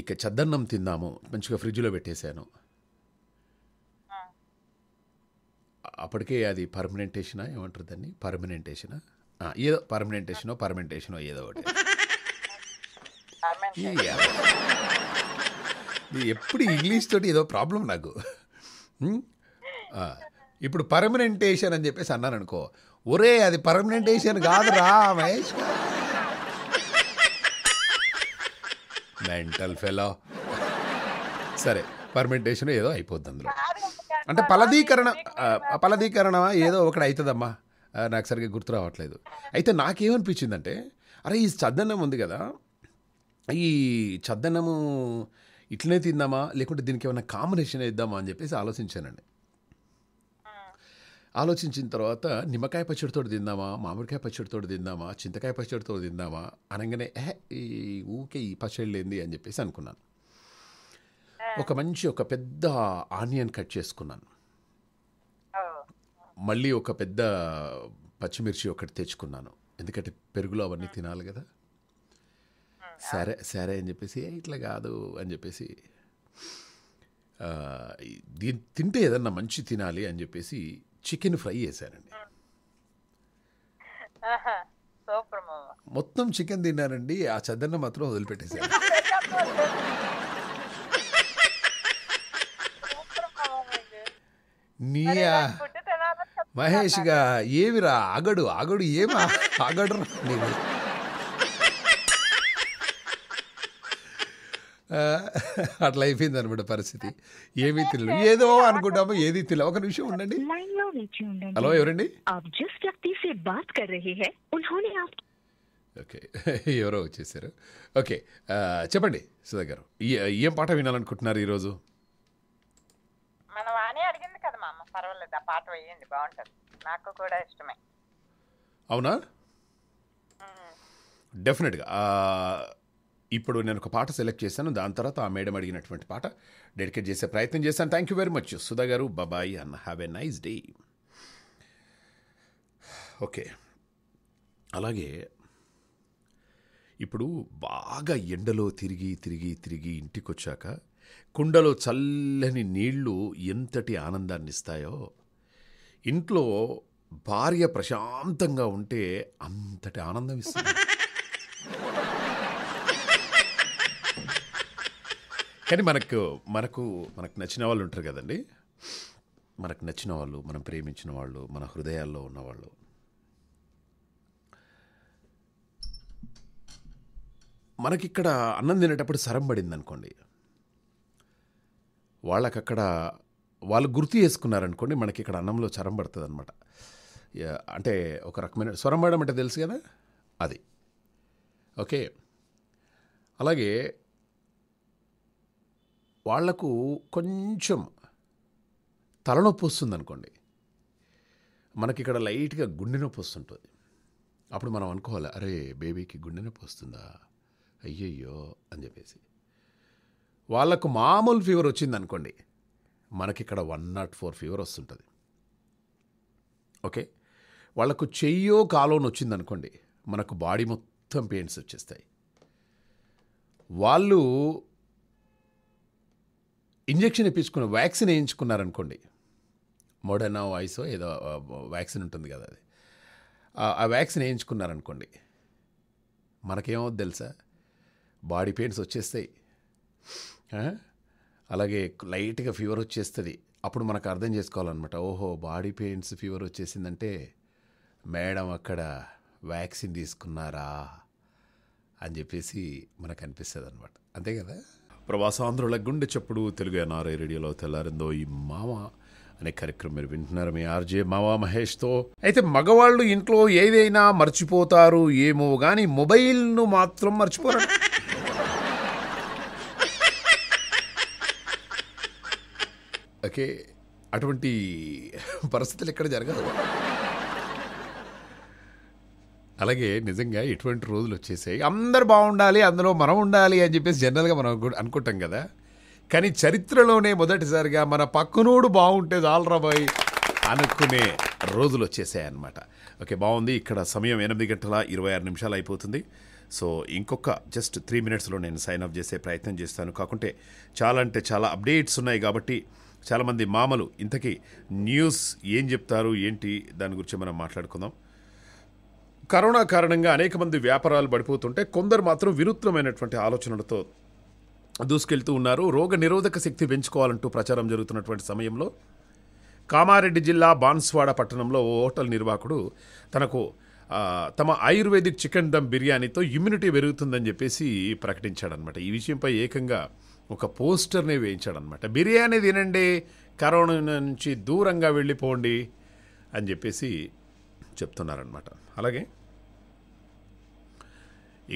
ఇక చద్దన్నం తిన్నాము మంచిగా ఫ్రిడ్జ్లో పెట్టేశాను అప్పటికే అది పర్మనెంటేషనా ఏమంటారు దాన్ని పర్మనెంటేషనా ఏదో పర్మనెంటేషనో పర్మనెంటేషనో ఏదో ఒకటి ఎప్పుడు ఇంగ్లీష్ తోటి ఏదో ప్రాబ్లం నాకు ఇప్పుడు పర్మనెంటేషన్ అని చెప్పేసి అన్నాను అనుకో ఒరే అది పర్మనెంటేషన్ కాదురా మహేష్ మెంటల్ ఫెలో సరే పర్మనెంటేషన్ ఏదో అయిపోద్ది అందులో అంటే ఫలదీకరణ ఫలదీకరణ ఏదో ఒకటి అవుతుందమ్మా నాకు సరిగ్గా గుర్తు రావట్లేదు అయితే నాకేమనిపించిందంటే అరే ఈ చద్దన్నం ఉంది కదా ఈ చద్దన్నము ఇట్లనే తిందామా లేకుంటే దీనికి ఏమైనా కాంబినేషన్ ఇద్దామా అని చెప్పేసి ఆలోచించానండి ఆలోచించిన తర్వాత నిమ్మకాయ పచ్చడితో తిందామా మామిడికాయ పచ్చడితో తిందామా చింతకాయ పచ్చడితో తిందామా అనగానే ఏ ఈ ఊకే ఈ పచ్చడి లేని అని చెప్పేసి అనుకున్నాను ఒక మంచి ఒక పెద్ద ఆనియన్ కట్ చేసుకున్నాను మళ్ళీ ఒక పెద్ద పచ్చిమిర్చి ఒకటి తెచ్చుకున్నాను ఎందుకంటే పెరుగులో అవన్నీ తినాలి కదా సరే సరే అని చెప్పేసి ఇట్లా కాదు అని చెప్పేసి దీని తింటే ఏదన్నా మంచి తినాలి అని చెప్పేసి చికెన్ ఫ్రై చేశానండి మొత్తం చికెన్ తిన్నానండి ఆ చదన్న మాత్రం వదిలిపెట్టేశాను [laughs] మహేష్ మహేష్గా ఏమిరా అగడు అగడు ఏమా అగడు నీవు అట్లా అయిపోయింది అనమాట పరిస్థితి ఏమీ తెలియదు ఏదో అనుకుంటామో ఏది తెలియదు ఒక నిమిషం ఉండండి హలో ఎవరండి ఓకే [laughs] ఎవరో వచ్చేసారు ఓకే చెప్పండి సుధాకర్ ఏం పాట వినాలనుకుంటున్నారు ఈరోజు మన వాణి అడిగింది కదా మా అమ్మ పర్వాలేదు ఆ పాట వేయండి బాగుంటుంది నాకు కూడా ఇష్టమే అవునా డెఫినెట్గా ఇప్పుడు నేను ఒక పాట సెలెక్ట్ చేశాను దాని తర్వాత ఆ మేడం అడిగినటువంటి పాట డెడికేట్ చేసే ప్రయత్నం చేశాను thank you very much Sudha గారు బాబాయ్ అన్న have a nice day okay అలాగే ఇప్పుడు బాగా ఎండలో తిరిగి తిరిగి తిరిగి ఇంటికి వచ్చాక కుండలో చల్లని నీళ్లు ఎంతటి ఆనందాన్నిస్తాయో ఇంట్లో భార్య ప్రశాంతంగా ఉంటే అంతటి ఆనందం ఇస్తుంది కానీ మనకు మనకు మనకు నచ్చిన వాళ్ళు ఉంటారు కదండి మనకు నచ్చిన వాళ్ళు మనం ప్రేమించిన వాళ్ళు మన హృదయాల్లో ఉన్నవాళ్ళు మనకిక్కడ అన్నం తినేటప్పుడు సరం పడింది అనుకోండి వాళ్ళకక్కడ వాళ్ళు గుర్తు చేసుకున్నారనుకోండి మనకి ఇక్కడ అన్నంలో చరం పడుతుంది అనమాట అంటే ఒక రకమైన స్వరం అంటే తెలుసు కదా అది ఓకే అలాగే వాళ్లకు కొంచెం తలనొప్పి వస్తుంది అనుకోండి మనకి ఇక్కడ లైట్గా గుండె నొప్పి వస్తుంటుంది అప్పుడు మనం అనుకోవాలి అరే బేబీకి గుండె నొప్పి వస్తుందా అయ్యయ్యో అని చెప్పేసి వాళ్లకు మామూలు ఫీవర్ వచ్చిందనుకోండి మనకిక్కడ వన్ నాట్ ఫోర్ ఫీవర్ వస్తుంటుంది ఓకే వాళ్లకు చెయ్యో కాలోని వచ్చిందనుకోండి మనకు బాడీ మొత్తం పెయిన్స్ వచ్చేస్తాయి వాళ్ళు ఇంజెక్షన్ ఇప్పించుకున్న వ్యాక్సిన్ వేయించుకున్నారనుకోండి మోడర్నా వాయిస్ ఏదో వ్యాక్సిన్ ఉంటుంది కదా అది ఆ వ్యాక్సిన్ వేయించుకున్నారనుకోండి మనకేమో తెలుసా బాడీ పెయిన్స్ వచ్చేస్తాయి అలాగే లైట్గా ఫీవర్ వచ్చేస్తుంది అప్పుడు మనకు అర్థం చేసుకోవాలన్నమాట ఓహో బాడీ పెయిన్స్ ఫీవర్ వచ్చేసిందంటే మేడం అక్కడ వ్యాక్సిన్ తీసుకున్నారా అని చెప్పేసి మనకు అనిపిస్తుంది అనమాట అంతే కదా ప్రవాసాంధ్రుల గుండె చెప్పుడు తెలుగు ఎన్ఆర్ఐ రేడియోలో తెల్లారిందో ఈ మామ అనే కార్యక్రమం మీరు వింటున్నారు మీ ఆర్జే మావా మహేష్తో అయితే మగవాళ్ళు ఇంట్లో ఏదైనా మర్చిపోతారు ఏమో కానీ మొబైల్ను మాత్రం మర్చిపోరా ఓకే అటువంటి పరిస్థితులు ఎక్కడ జరగదు అలాగే నిజంగా ఎటువంటి రోజులు వచ్చేసాయి అందరు బాగుండాలి అందులో మనం ఉండాలి అని చెప్పేసి జనరల్గా మనం అనుకుంటాం కదా కానీ చరిత్రలోనే మొదటిసారిగా మన పక్కనోడు బాగుంటే చాలరా అనుకునే రోజులు వచ్చేసాయి అన్నమాట ఓకే బాగుంది ఇక్కడ సమయం ఎనిమిది గంటల ఇరవై ఆరు నిమిషాలు అయిపోతుంది సో ఇంకొక జస్ట్ త్రీ మినిట్స్లో నేను సైన్ అప్ చేసే ప్రయత్నం చేస్తాను కాకుంటే చాలా అంటే చాలా అప్డేట్స్ ఉన్నాయి కాబట్టి చాలామంది మామలు ఇంతకీ న్యూస్ ఏం చెప్తారు ఏంటి దాని గురించి మనం మాట్లాడుకుందాం కరోనా కారణంగా అనేక మంది వ్యాపారాలు పడిపోతుంటే కొందరు మాత్రం వినూత్నమైనటువంటి ఆలోచనలతో దూసుకెళ్తూ ఉన్నారు రోగ నిరోధక శక్తి పెంచుకోవాలంటూ ప్రచారం జరుగుతున్నటువంటి సమయంలో కామారెడ్డి జిల్లా బాన్స్వాడ పట్టణంలో ఓ హోటల్ నిర్వాహకుడు తనకు తమ ఆయుర్వేదిక్ చికెన్ దమ్ బిర్యానీతో ఇమ్యూనిటీ పెరుగుతుందని చెప్పేసి ప్రకటించాడనమాట ఈ విషయంపై ఏకంగా ఒక పోస్టర్ని వేయించాడనమాట బిర్యానీ తినండి కరోనా నుంచి దూరంగా వెళ్ళిపోండి అని చెప్పేసి చెప్తున్నారనమాట అలాగే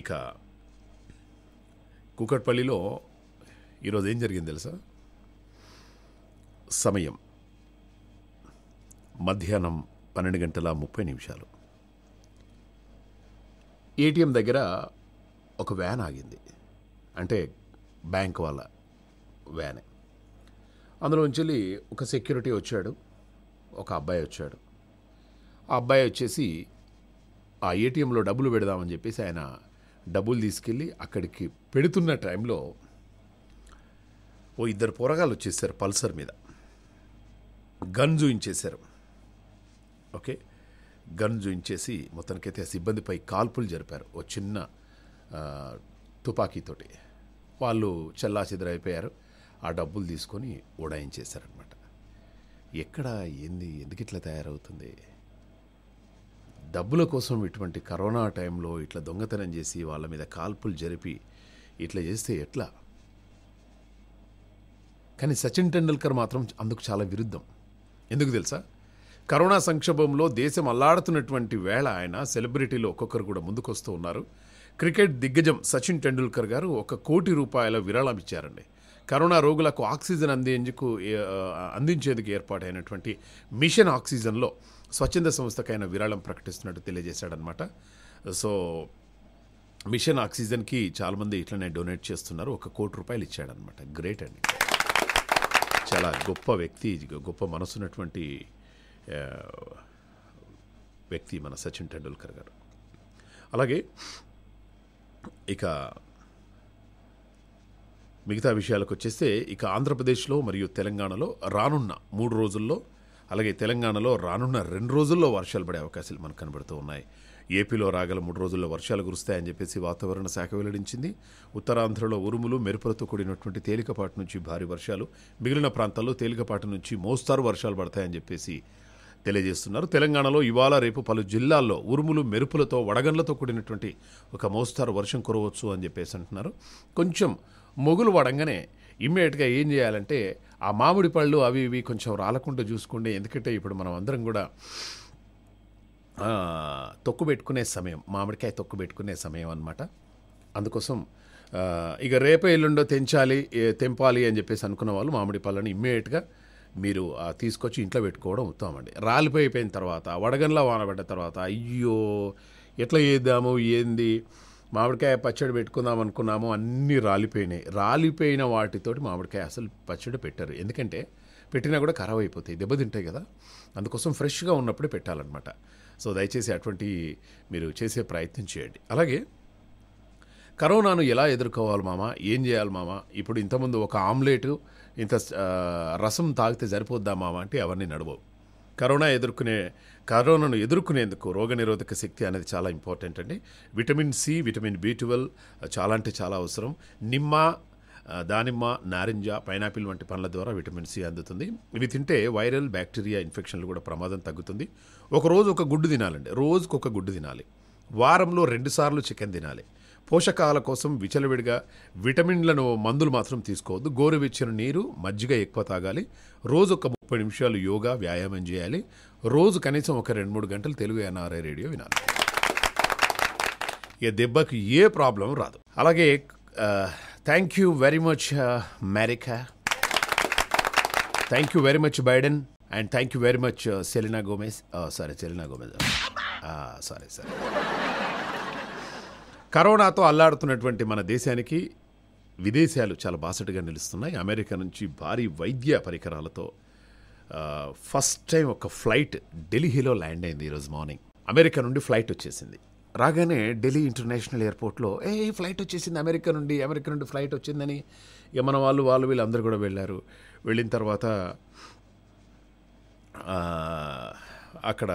ఇక కూకట్పల్లిలో ఈరోజు ఏం జరిగింది తెలుసా సమయం మధ్యాహ్నం పన్నెండు గంటల ముప్పై నిమిషాలు ఏటీఎం దగ్గర ఒక వ్యాన్ ఆగింది అంటే బ్యాంక్ వాళ్ళ వ్యాన్ అందులోంచి వెళ్ళి ఒక సెక్యూరిటీ వచ్చాడు ఒక అబ్బాయి వచ్చాడు ఆ అబ్బాయి వచ్చేసి ఆ ఏటీఎంలో డబ్బులు పెడదామని చెప్పేసి ఆయన డబ్బులు తీసుకెళ్ళి అక్కడికి పెడుతున్న టైంలో ఓ ఇద్దరు పోరగాళ్ళు వచ్చేసారు పల్సర్ మీద గన్ చూయించేశారు ఓకే గన్ చూయించేసి మొత్తానికైతే ఆ సిబ్బందిపై కాల్పులు జరిపారు ఓ చిన్న తుపాకీతోటి వాళ్ళు చెల్లాచెదురైపోయారు ఆ డబ్బులు తీసుకొని ఉడాయించేశారనమాట ఎక్కడ ఏంది ఎందుకు ఇట్లా తయారవుతుంది డబ్బుల కోసం ఇటువంటి కరోనా టైంలో ఇట్లా దొంగతనం చేసి వాళ్ళ మీద కాల్పులు జరిపి ఇట్లా చేస్తే ఎట్లా కానీ సచిన్ టెండూల్కర్ మాత్రం అందుకు చాలా విరుద్ధం ఎందుకు తెలుసా కరోనా సంక్షోభంలో దేశం అల్లాడుతున్నటువంటి వేళ ఆయన సెలబ్రిటీలు ఒక్కొక్కరు కూడా ముందుకొస్తూ ఉన్నారు క్రికెట్ దిగ్గజం సచిన్ టెండూల్కర్ గారు ఒక కోటి రూపాయల విరాళం ఇచ్చారండి కరోనా రోగులకు ఆక్సిజన్ అందించేందుకు అందించేందుకు ఏర్పాటైనటువంటి మిషన్ ఆక్సిజన్లో స్వచ్ఛంద సంస్థకైన విరాళం ప్రకటిస్తున్నట్టు తెలియజేశాడనమాట సో మిషన్ ఆక్సిజన్కి చాలామంది ఇట్లనే డొనేట్ చేస్తున్నారు ఒక కోటి రూపాయలు ఇచ్చాడనమాట గ్రేట్ అండి చాలా గొప్ప వ్యక్తి గొప్ప మనసున్నటువంటి వ్యక్తి మన సచిన్ టెండూల్కర్ గారు అలాగే ఇక మిగతా విషయాలకు వచ్చేస్తే ఇక ఆంధ్రప్రదేశ్లో మరియు తెలంగాణలో రానున్న మూడు రోజుల్లో అలాగే తెలంగాణలో రానున్న రెండు రోజుల్లో వర్షాలు పడే అవకాశాలు మనకు కనబడుతూ ఉన్నాయి ఏపీలో రాగల మూడు రోజుల్లో వర్షాలు కురుస్తాయని చెప్పేసి వాతావరణ శాఖ వెల్లడించింది ఉత్తరాంధ్రలో ఉరుములు మెరుపులతో కూడినటువంటి తేలికపాటి నుంచి భారీ వర్షాలు మిగిలిన ప్రాంతాల్లో తేలికపాటి నుంచి మోస్తారు వర్షాలు పడతాయని చెప్పేసి తెలియజేస్తున్నారు తెలంగాణలో ఇవాళ రేపు పలు జిల్లాల్లో ఉరుములు మెరుపులతో వడగండ్లతో కూడినటువంటి ఒక మోస్తారు వర్షం కురవచ్చు అని చెప్పేసి అంటున్నారు కొంచెం మొగులు వడంగానే ఇమ్మీడియట్గా ఏం చేయాలంటే ఆ మామిడి పళ్ళు అవి ఇవి కొంచెం రాలకుండా చూసుకోండి ఎందుకంటే ఇప్పుడు మనం అందరం కూడా తొక్కు పెట్టుకునే సమయం మామిడికాయ తొక్కు పెట్టుకునే సమయం అనమాట అందుకోసం ఇక రేపే ఎల్లుండో తెంచాలి తెంపాలి అని చెప్పేసి అనుకున్న వాళ్ళు మామిడి పళ్ళని ఇమ్మీడియట్గా మీరు తీసుకొచ్చి ఇంట్లో పెట్టుకోవడం ఉత్తమండి రాలిపోయిపోయిన తర్వాత వడగన్లా వానబడ్డ తర్వాత అయ్యో ఎట్లా చేద్దాము ఏంది మామిడికాయ పచ్చడి పెట్టుకుందాం అనుకున్నాము అన్నీ రాలిపోయినాయి రాలిపోయిన వాటితోటి మామిడికాయ అసలు పచ్చడి పెట్టరు ఎందుకంటే పెట్టినా కూడా ఖరాబ్ అయిపోతాయి దెబ్బతింటాయి కదా అందుకోసం ఫ్రెష్గా ఉన్నప్పుడే పెట్టాలన్నమాట సో దయచేసి అటువంటి మీరు చేసే ప్రయత్నం చేయండి అలాగే కరోనాను ఎలా ఎదుర్కోవాలి మామ ఏం చేయాలి మామ ఇప్పుడు ఇంతకుముందు ఒక ఆమ్లెట్ ఇంత రసం తాగితే సరిపోద్దా అంటే అవన్నీ నడవవు కరోనా ఎదుర్కొనే కరోనాను ఎదుర్కొనేందుకు రోగనిరోధక శక్తి అనేది చాలా ఇంపార్టెంట్ అండి vitamin C vitamin B twelve చాలా అంటే చాలా అవసరం నిమ్మ దానిమ్మ నారింజ పైనాపిల్ వంటి పండ్ల ద్వారా విటమిన్ సి అందుతుంది ఇవి తింటే వైరల్ బ్యాక్టీరియా ఇన్ఫెక్షన్లు కూడా ప్రమాదం తగ్గుతుంది ఒకరోజు ఒక గుడ్డు తినాలండి రోజుకు ఒక గుడ్డు తినాలి వారంలో రెండుసార్లు చికెన్ తినాలి పోషకాల కోసం విచలవిడిగా విటమిన్లను మందులు మాత్రం తీసుకోవద్దు గోరువెచ్చని నీరు మజ్జిగ ఎక్కువ తాగాలి రోజు ఒక ముప్పై నిమిషాలు యోగా వ్యాయామం చేయాలి రోజు కనీసం ఒక రెండు మూడు గంటలు తెలుగు ఎన్ఆర్ఐ రేడియో వినాలి ఇక దెబ్బకు ఏ ప్రాబ్లం రాదు అలాగే thank you very much America thank you very much Biden and thank you very much Selena Gomez sorry Selena Gomez sorry sorry కరోనాతో అల్లాడుతున్నటువంటి మన దేశానికి విదేశాలు చాలా బాసటగా నిలుస్తున్నాయి అమెరికా నుంచి భారీ వైద్య పరికరాలతో ఫస్ట్ టైం ఒక ఫ్లైట్ ఢిల్లీలో ల్యాండ్ అయింది ఈరోజు మార్నింగ్ అమెరికా నుండి ఫ్లైట్ వచ్చేసింది రాగానే ఢిల్లీ ఇంటర్నేషనల్ ఎయిర్పోర్ట్లో ఏ ఫ్లైట్ వచ్చేసింది అమెరికా నుండి అమెరికా నుండి ఫ్లైట్ వచ్చిందని ఇక మన వాళ్ళు వాళ్ళు వీళ్ళందరూ కూడా వెళ్ళారు వెళ్ళిన తర్వాత అక్కడ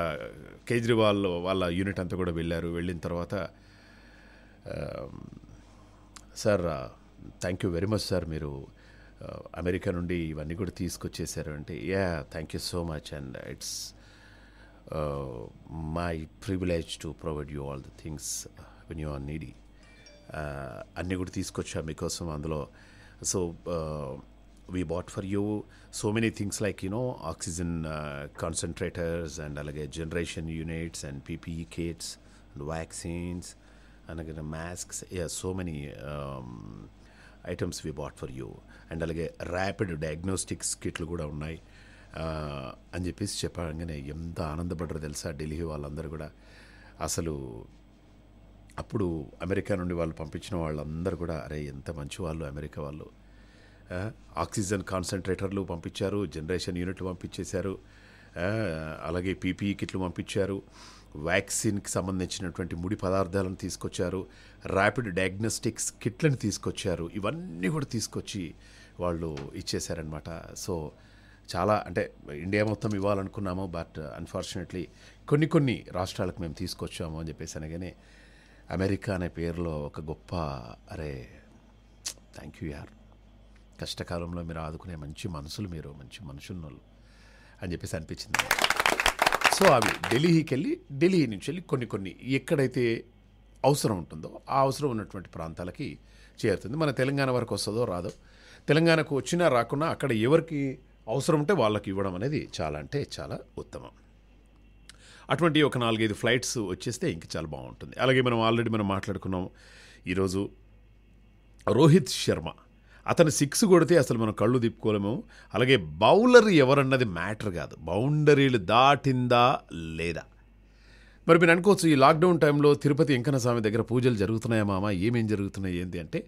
కేజ్రీవాల్ వాళ్ళ యూనిట్ అంతా కూడా వెళ్ళారు వెళ్ళిన తర్వాత Um, sir thank you very much sir మీరు uh, అమెరికా నుండి ఇవన్నీ కూడా తీసుకొచ్చేసారు అంటే yeah thank you so much and it's my privilege to provide you all the things when you are needy అన్నీ కూడా తీసుకొచ్చా మీకోసం అందులో so we bought for you so many things like you know oxygen concentrators and అలాగే generation units and PPE kits and vaccines Um, అలాగే masks so many items we bought for you and అలాగే rapid diagnostics కిట్లు కూడా ఉన్నాయి అని చెప్పేసి చెప్పగానే ఎంత ఆనందపడ్డారు తెలుసా ఢిల్లీ వాళ్ళందరూ కూడా అసలు అప్పుడు అమెరికా నుండి వాళ్ళు పంపించిన వాళ్ళందరూ కూడా అరే ఎంత మంచి వాళ్ళు అమెరికా వాళ్ళు ఆక్సిజన్ కాన్సన్ట్రేటర్లు పంపించారు జనరేషన్ యూనిట్లు పంపించేశారు అలాగే పీపీఈ కిట్లు పంపించారు వ్యాక్సిన్కి సంబంధించినటువంటి ముడి పదార్థాలను తీసుకొచ్చారు ర్యాపిడ్ డయాగ్నోస్టిక్స్ కిట్లను తీసుకొచ్చారు ఇవన్నీ కూడా తీసుకొచ్చి వాళ్ళు ఇచ్చేశారనమాట సో చాలా అంటే ఇండియా మొత్తం ఇవ్వాలనుకున్నాము బట్ అన్ఫార్చునేట్లీ కొన్ని కొన్ని రాష్ట్రాలకు మేము తీసుకొచ్చాము అని చెప్పేసి అనగానే అమెరికా అనే పేరులో ఒక గొప్ప అరే థ్యాంక్ యూ యార్ కష్టకాలంలో మీరు ఆదుకునే మంచి మనసులు మీరు మంచి మనుషులు అని చెప్పేసి అనిపించింది సో అవి ఢిల్లీకి వెళ్ళి ఢిల్లీ నుంచి వెళ్ళి కొన్ని కొన్ని ఎక్కడైతే అవసరం ఉంటుందో ఆ అవసరం ఉన్నటువంటి ప్రాంతాలకి చేరుతుంది మన తెలంగాణ వరకు వస్తుందో రాదో తెలంగాణకు వచ్చినా రాకున్నా అక్కడ ఎవరికి అవసరం ఉంటే వాళ్ళకి ఇవ్వడం అనేది చాలా అంటే చాలా ఉత్తమం అటువంటి ఒక నాలుగైదు ఫ్లైట్స్ వచ్చేస్తే ఇంక చాలా బాగుంటుంది అలాగే మనం ఆల్రెడీ మనం మాట్లాడుకున్నాం ఈరోజు రోహిత్ శర్మ అతను సిక్స్ కొడితే అసలు మనం కళ్ళు తిప్పుకోలేము అలాగే బౌలర్ ఎవరన్నది మ్యాటర్ కాదు బౌండరీలు దాటిందా లేదా మరి మీరు అనుకోవచ్చు ఈ లాక్డౌన్ టైంలో తిరుపతి స్వామి దగ్గర పూజలు జరుగుతున్నాయా మామ ఏమేం జరుగుతున్నాయి ఏంటి అంటే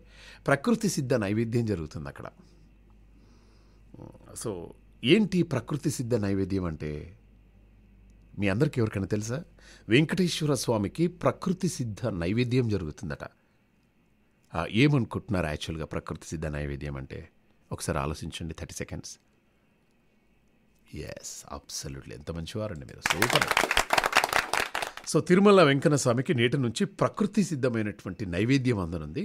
ప్రకృతి సిద్ధ నైవేద్యం జరుగుతుంది అక్కడ సో ఏంటి ప్రకృతి సిద్ధ నైవేద్యం అంటే మీ అందరికీ ఎవరికైనా తెలుసా వెంకటేశ్వర స్వామికి ప్రకృతి సిద్ధ నైవేద్యం జరుగుతుందట ఏమనుకుంటున్నారు యాక్చువల్గా ప్రకృతి సిద్ధ నైవేద్యం అంటే ఒకసారి ఆలోచించండి థర్టీ సెకండ్స్ ఎస్ అబ్సల్యూట్లీ ఎంత మంచివారండి మీరు సూపర్ సో తిరుమల వెంకన్న స్వామికి నేటి నుంచి ప్రకృతి సిద్ధమైనటువంటి నైవేద్యం అందనుంది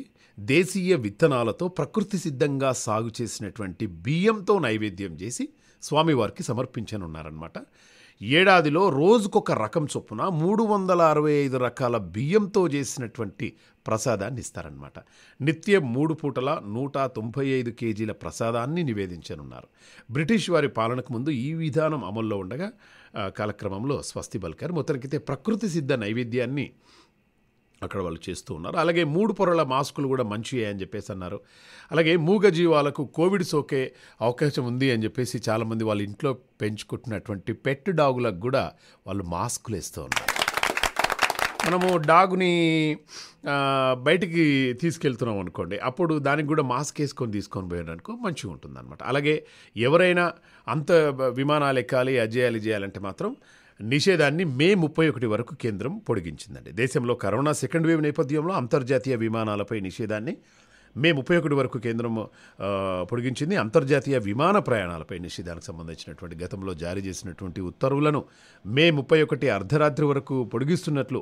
దేశీయ విత్తనాలతో ప్రకృతి సిద్ధంగా సాగు చేసినటువంటి బియ్యంతో నైవేద్యం చేసి స్వామివారికి సమర్పించనున్నారనమాట ఏడాదిలో రోజుకొక రకం చొప్పున మూడు వందల అరవై ఐదు రకాల బియ్యంతో చేసినటువంటి ప్రసాదాన్ని ఇస్తారనమాట నిత్యం మూడు పూటల నూట తొంభై ఐదు కేజీల ప్రసాదాన్ని నివేదించనున్నారు బ్రిటిష్ వారి పాలనకు ముందు ఈ విధానం అమల్లో ఉండగా కాలక్రమంలో స్వస్తి బల్కారు మొత్తానికైతే ప్రకృతి సిద్ధ నైవేద్యాన్ని అక్కడ వాళ్ళు చేస్తూ ఉన్నారు అలాగే మూడు పొరల మాస్కులు కూడా మంచివే అని చెప్పేసి అన్నారు అలాగే మూగ జీవాలకు కోవిడ్ సోకే అవకాశం ఉంది అని చెప్పేసి చాలామంది వాళ్ళ ఇంట్లో పెంచుకుంటున్నటువంటి పెట్ డాగులకు కూడా వాళ్ళు మాస్కులు వేస్తూ ఉన్నారు మనము డాగుని బయటికి తీసుకెళ్తున్నాం అనుకోండి అప్పుడు దానికి కూడా మాస్క్ వేసుకొని తీసుకొని పోయడానికి మంచిగా ఉంటుంది అనమాట అలాగే ఎవరైనా అంత విమానాలు ఎక్కాలి అది చేయాలంటే మాత్రం నిషేధాన్ని మే ముప్పై ఒకటి వరకు కేంద్రం పొడిగించిందండి దేశంలో కరోనా సెకండ్ వేవ్ నేపథ్యంలో అంతర్జాతీయ విమానాలపై నిషేధాన్ని మే ముప్పై ఒకటి వరకు కేంద్రం పొడిగించింది అంతర్జాతీయ విమాన ప్రయాణాలపై నిషేధానికి సంబంధించినటువంటి గతంలో జారీ చేసినటువంటి ఉత్తర్వులను మే ముప్పై ఒకటి అర్ధరాత్రి వరకు పొడిగిస్తున్నట్లు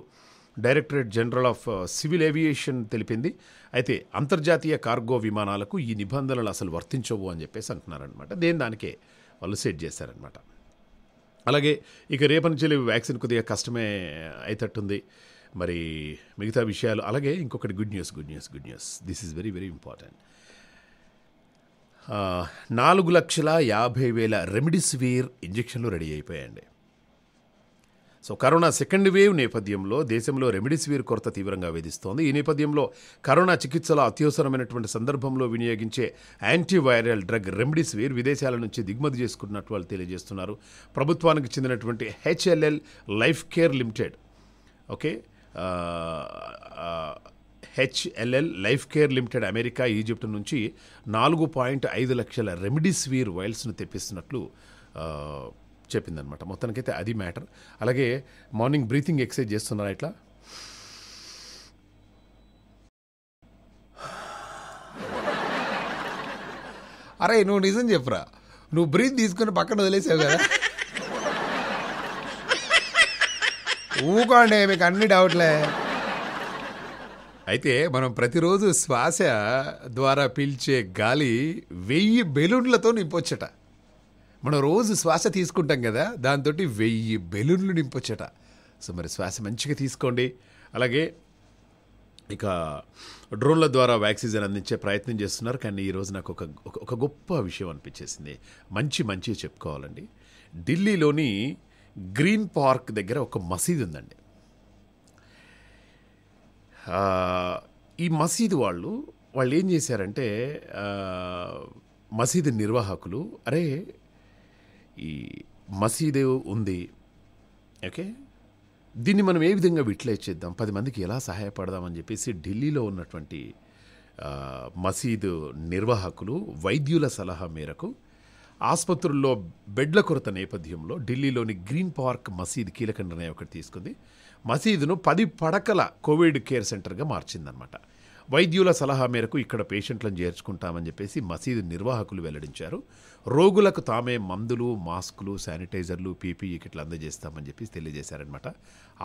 directorate general of civil aviation తెలిపింది అయితే అంతర్జాతీయ కార్గో విమానాలకు ఈ నిబంధనలు అసలు వర్తించవు అని చెప్పేసి అంటున్నారనమాట దేని దానికే వాళ్ళు సెట్ చేశారనమాట అలాగే ఇక రేపటి నుంచి వ్యాక్సిన్ కొద్దిగా కష్టమే అయితట్టుంది మరి మిగతా విషయాలు అలాగే ఇంకొకటి good news good news good news this is very very important నాలుగు లక్షల యాభై వేల రెమిడిసివీర్ ఇంజక్షన్లు రెడీ అయిపోయాయండి సో కరోనా సెకండ్ వేవ్ నేపథ్యంలో దేశంలో రెమిడిసివిర్ కొరత తీవ్రంగా వేధిస్తోంది ఈ నేపథ్యంలో కరోనా చికిత్సలో అత్యవసరమైనటువంటి సందర్భంలో వినియోగించే యాంటీవైరల్ డ్రగ్ రెమిడిసివిర్ విదేశాల నుంచి దిగుమతి చేసుకున్నట్టు వాళ్ళు తెలియజేస్తున్నారు ప్రభుత్వానికి చెందినటువంటి HLL life care limited okay HLL life care limited America Egypt నుంచి నాలుగు పాయింట్ ఐదు లక్షల రెమిడిసివిర్ వైల్స్ను తెప్పిస్తున్నట్లు చెప్పిందనమాట మొత్తానికైతే అది మ్యాటర్ అలాగే మార్నింగ్ బ్రీతింగ్ ఎక్సర్సైజ్ చేస్తున్నారా ఇట్లా అరే నువ్వు నిజం చెప్పరా నువ్వు బ్రీత్ తీసుకుని పక్కన వదిలేసావు కదా ఊకోండి మీకు అన్ని డౌట్లే అయితే మనం ప్రతిరోజు శ్వాస ద్వారా పీల్చే గాలి వెయ్యి బెలూన్లతో నింపొచ్చట మనం రోజు శ్వాస తీసుకుంటాం కదా దాంతో వెయ్యి బెలూన్లు నింపొచ్చట సో మరి శ్వాస మంచిగా తీసుకోండి అలాగే ఇక డ్రోన్ల ద్వారా వ్యాక్సిజన్ అందించే ప్రయత్నం చేస్తున్నారు కానీ ఈరోజు నాకు ఒక ఒక గొప్ప విషయం అనిపించేసింది మంచి మంచి చెప్పుకోవాలండి ఢిల్లీలోని గ్రీన్ పార్క్ దగ్గర ఒక మసీదు ఉందండి ఈ మసీదు వాళ్ళు వాళ్ళు ఏం చేశారంటే మసీదు నిర్వాహకులు అరే ఈ మసీదు ఉంది ఓకే దీన్ని మనం ఏ విధంగా విట్లైజ్ చేద్దాం పది మందికి ఎలా సహాయపడదామని చెప్పేసి ఢిల్లీలో ఉన్నటువంటి మసీదు నిర్వాహకులు వైద్యుల సలహా మేరకు ఆసుపత్రుల్లో బెడ్ల కొరత నేపథ్యంలో ఢిల్లీలోని గ్రీన్ పార్క్ మసీద్ కీలక నిర్ణయం ఒకటి తీసుకుంది మసీదును పది పడకల కోవిడ్ కేర్ సెంటర్గా మార్చిందనమాట వైద్యుల సలహా మేరకు ఇక్కడ పేషెంట్లను చేర్చుకుంటామని చెప్పేసి మసీదు నిర్వాహకులు వెల్లడించారు రోగులకు తామే మందులు మాస్కులు శానిటైజర్లు పీపీఈ కిట్లు అందజేస్తామని చెప్పేసి తెలియజేశారనమాట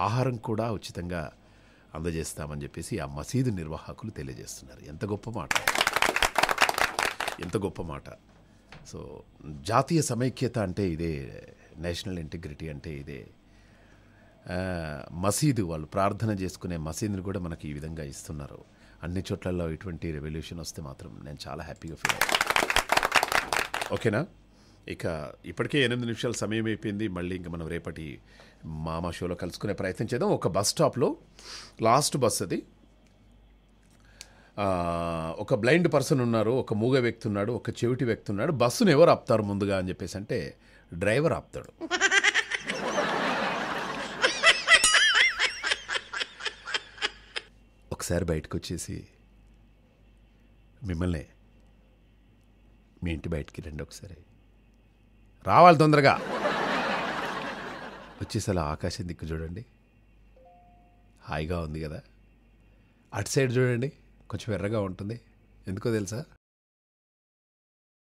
ఆహారం కూడా ఉచితంగా అందజేస్తామని చెప్పేసి ఆ మసీదు నిర్వాహకులు తెలియజేస్తున్నారు ఎంత గొప్ప మాట ఎంత గొప్ప మాట సో జాతీయ సమైక్యత అంటే ఇదే నేషనల్ ఇంటిగ్రిటీ అంటే ఇదే మసీదు వాళ్ళు ప్రార్థన చేసుకునే మసీదుని కూడా మనకి ఈ విధంగా ఇస్తున్నారు అన్ని చోట్లలో ఇటువంటి రెవల్యూషన్ వస్తే మాత్రం నేను చాలా హ్యాపీగా ఫీల్ అయ్యాను ఓకేనా ఇక ఇప్పటికే ఎనిమిది నిమిషాలు సమయం అయిపోయింది మళ్ళీ ఇంకా మనం రేపటి మామా షోలో కలుసుకునే ప్రయత్నం చేద్దాం ఒక బస్ స్టాప్లో లాస్ట్ బస్ అది ఒక బ్లైండ్ పర్సన్ ఉన్నారు ఒక మూగ వ్యక్తి ఉన్నాడు ఒక చెవిటి వ్యక్తి ఉన్నాడు బస్సును ఎవరు ఆపుతారు ముందుగా అని చెప్పేసి అంటే డ్రైవర్ ఆపుతాడు ఒకసారి బయటకు వచ్చేసి మిమ్మల్ని మీ ఇంటి బయటికి రండి ఒకసారి రావాలి తొందరగా వచ్చేసి అలా ఆకాశం దిక్కు చూడండి హాయిగా ఉంది కదా అటు సైడ్ చూడండి కొంచెం ఎర్రగా ఉంటుంది ఎందుకో తెలుసా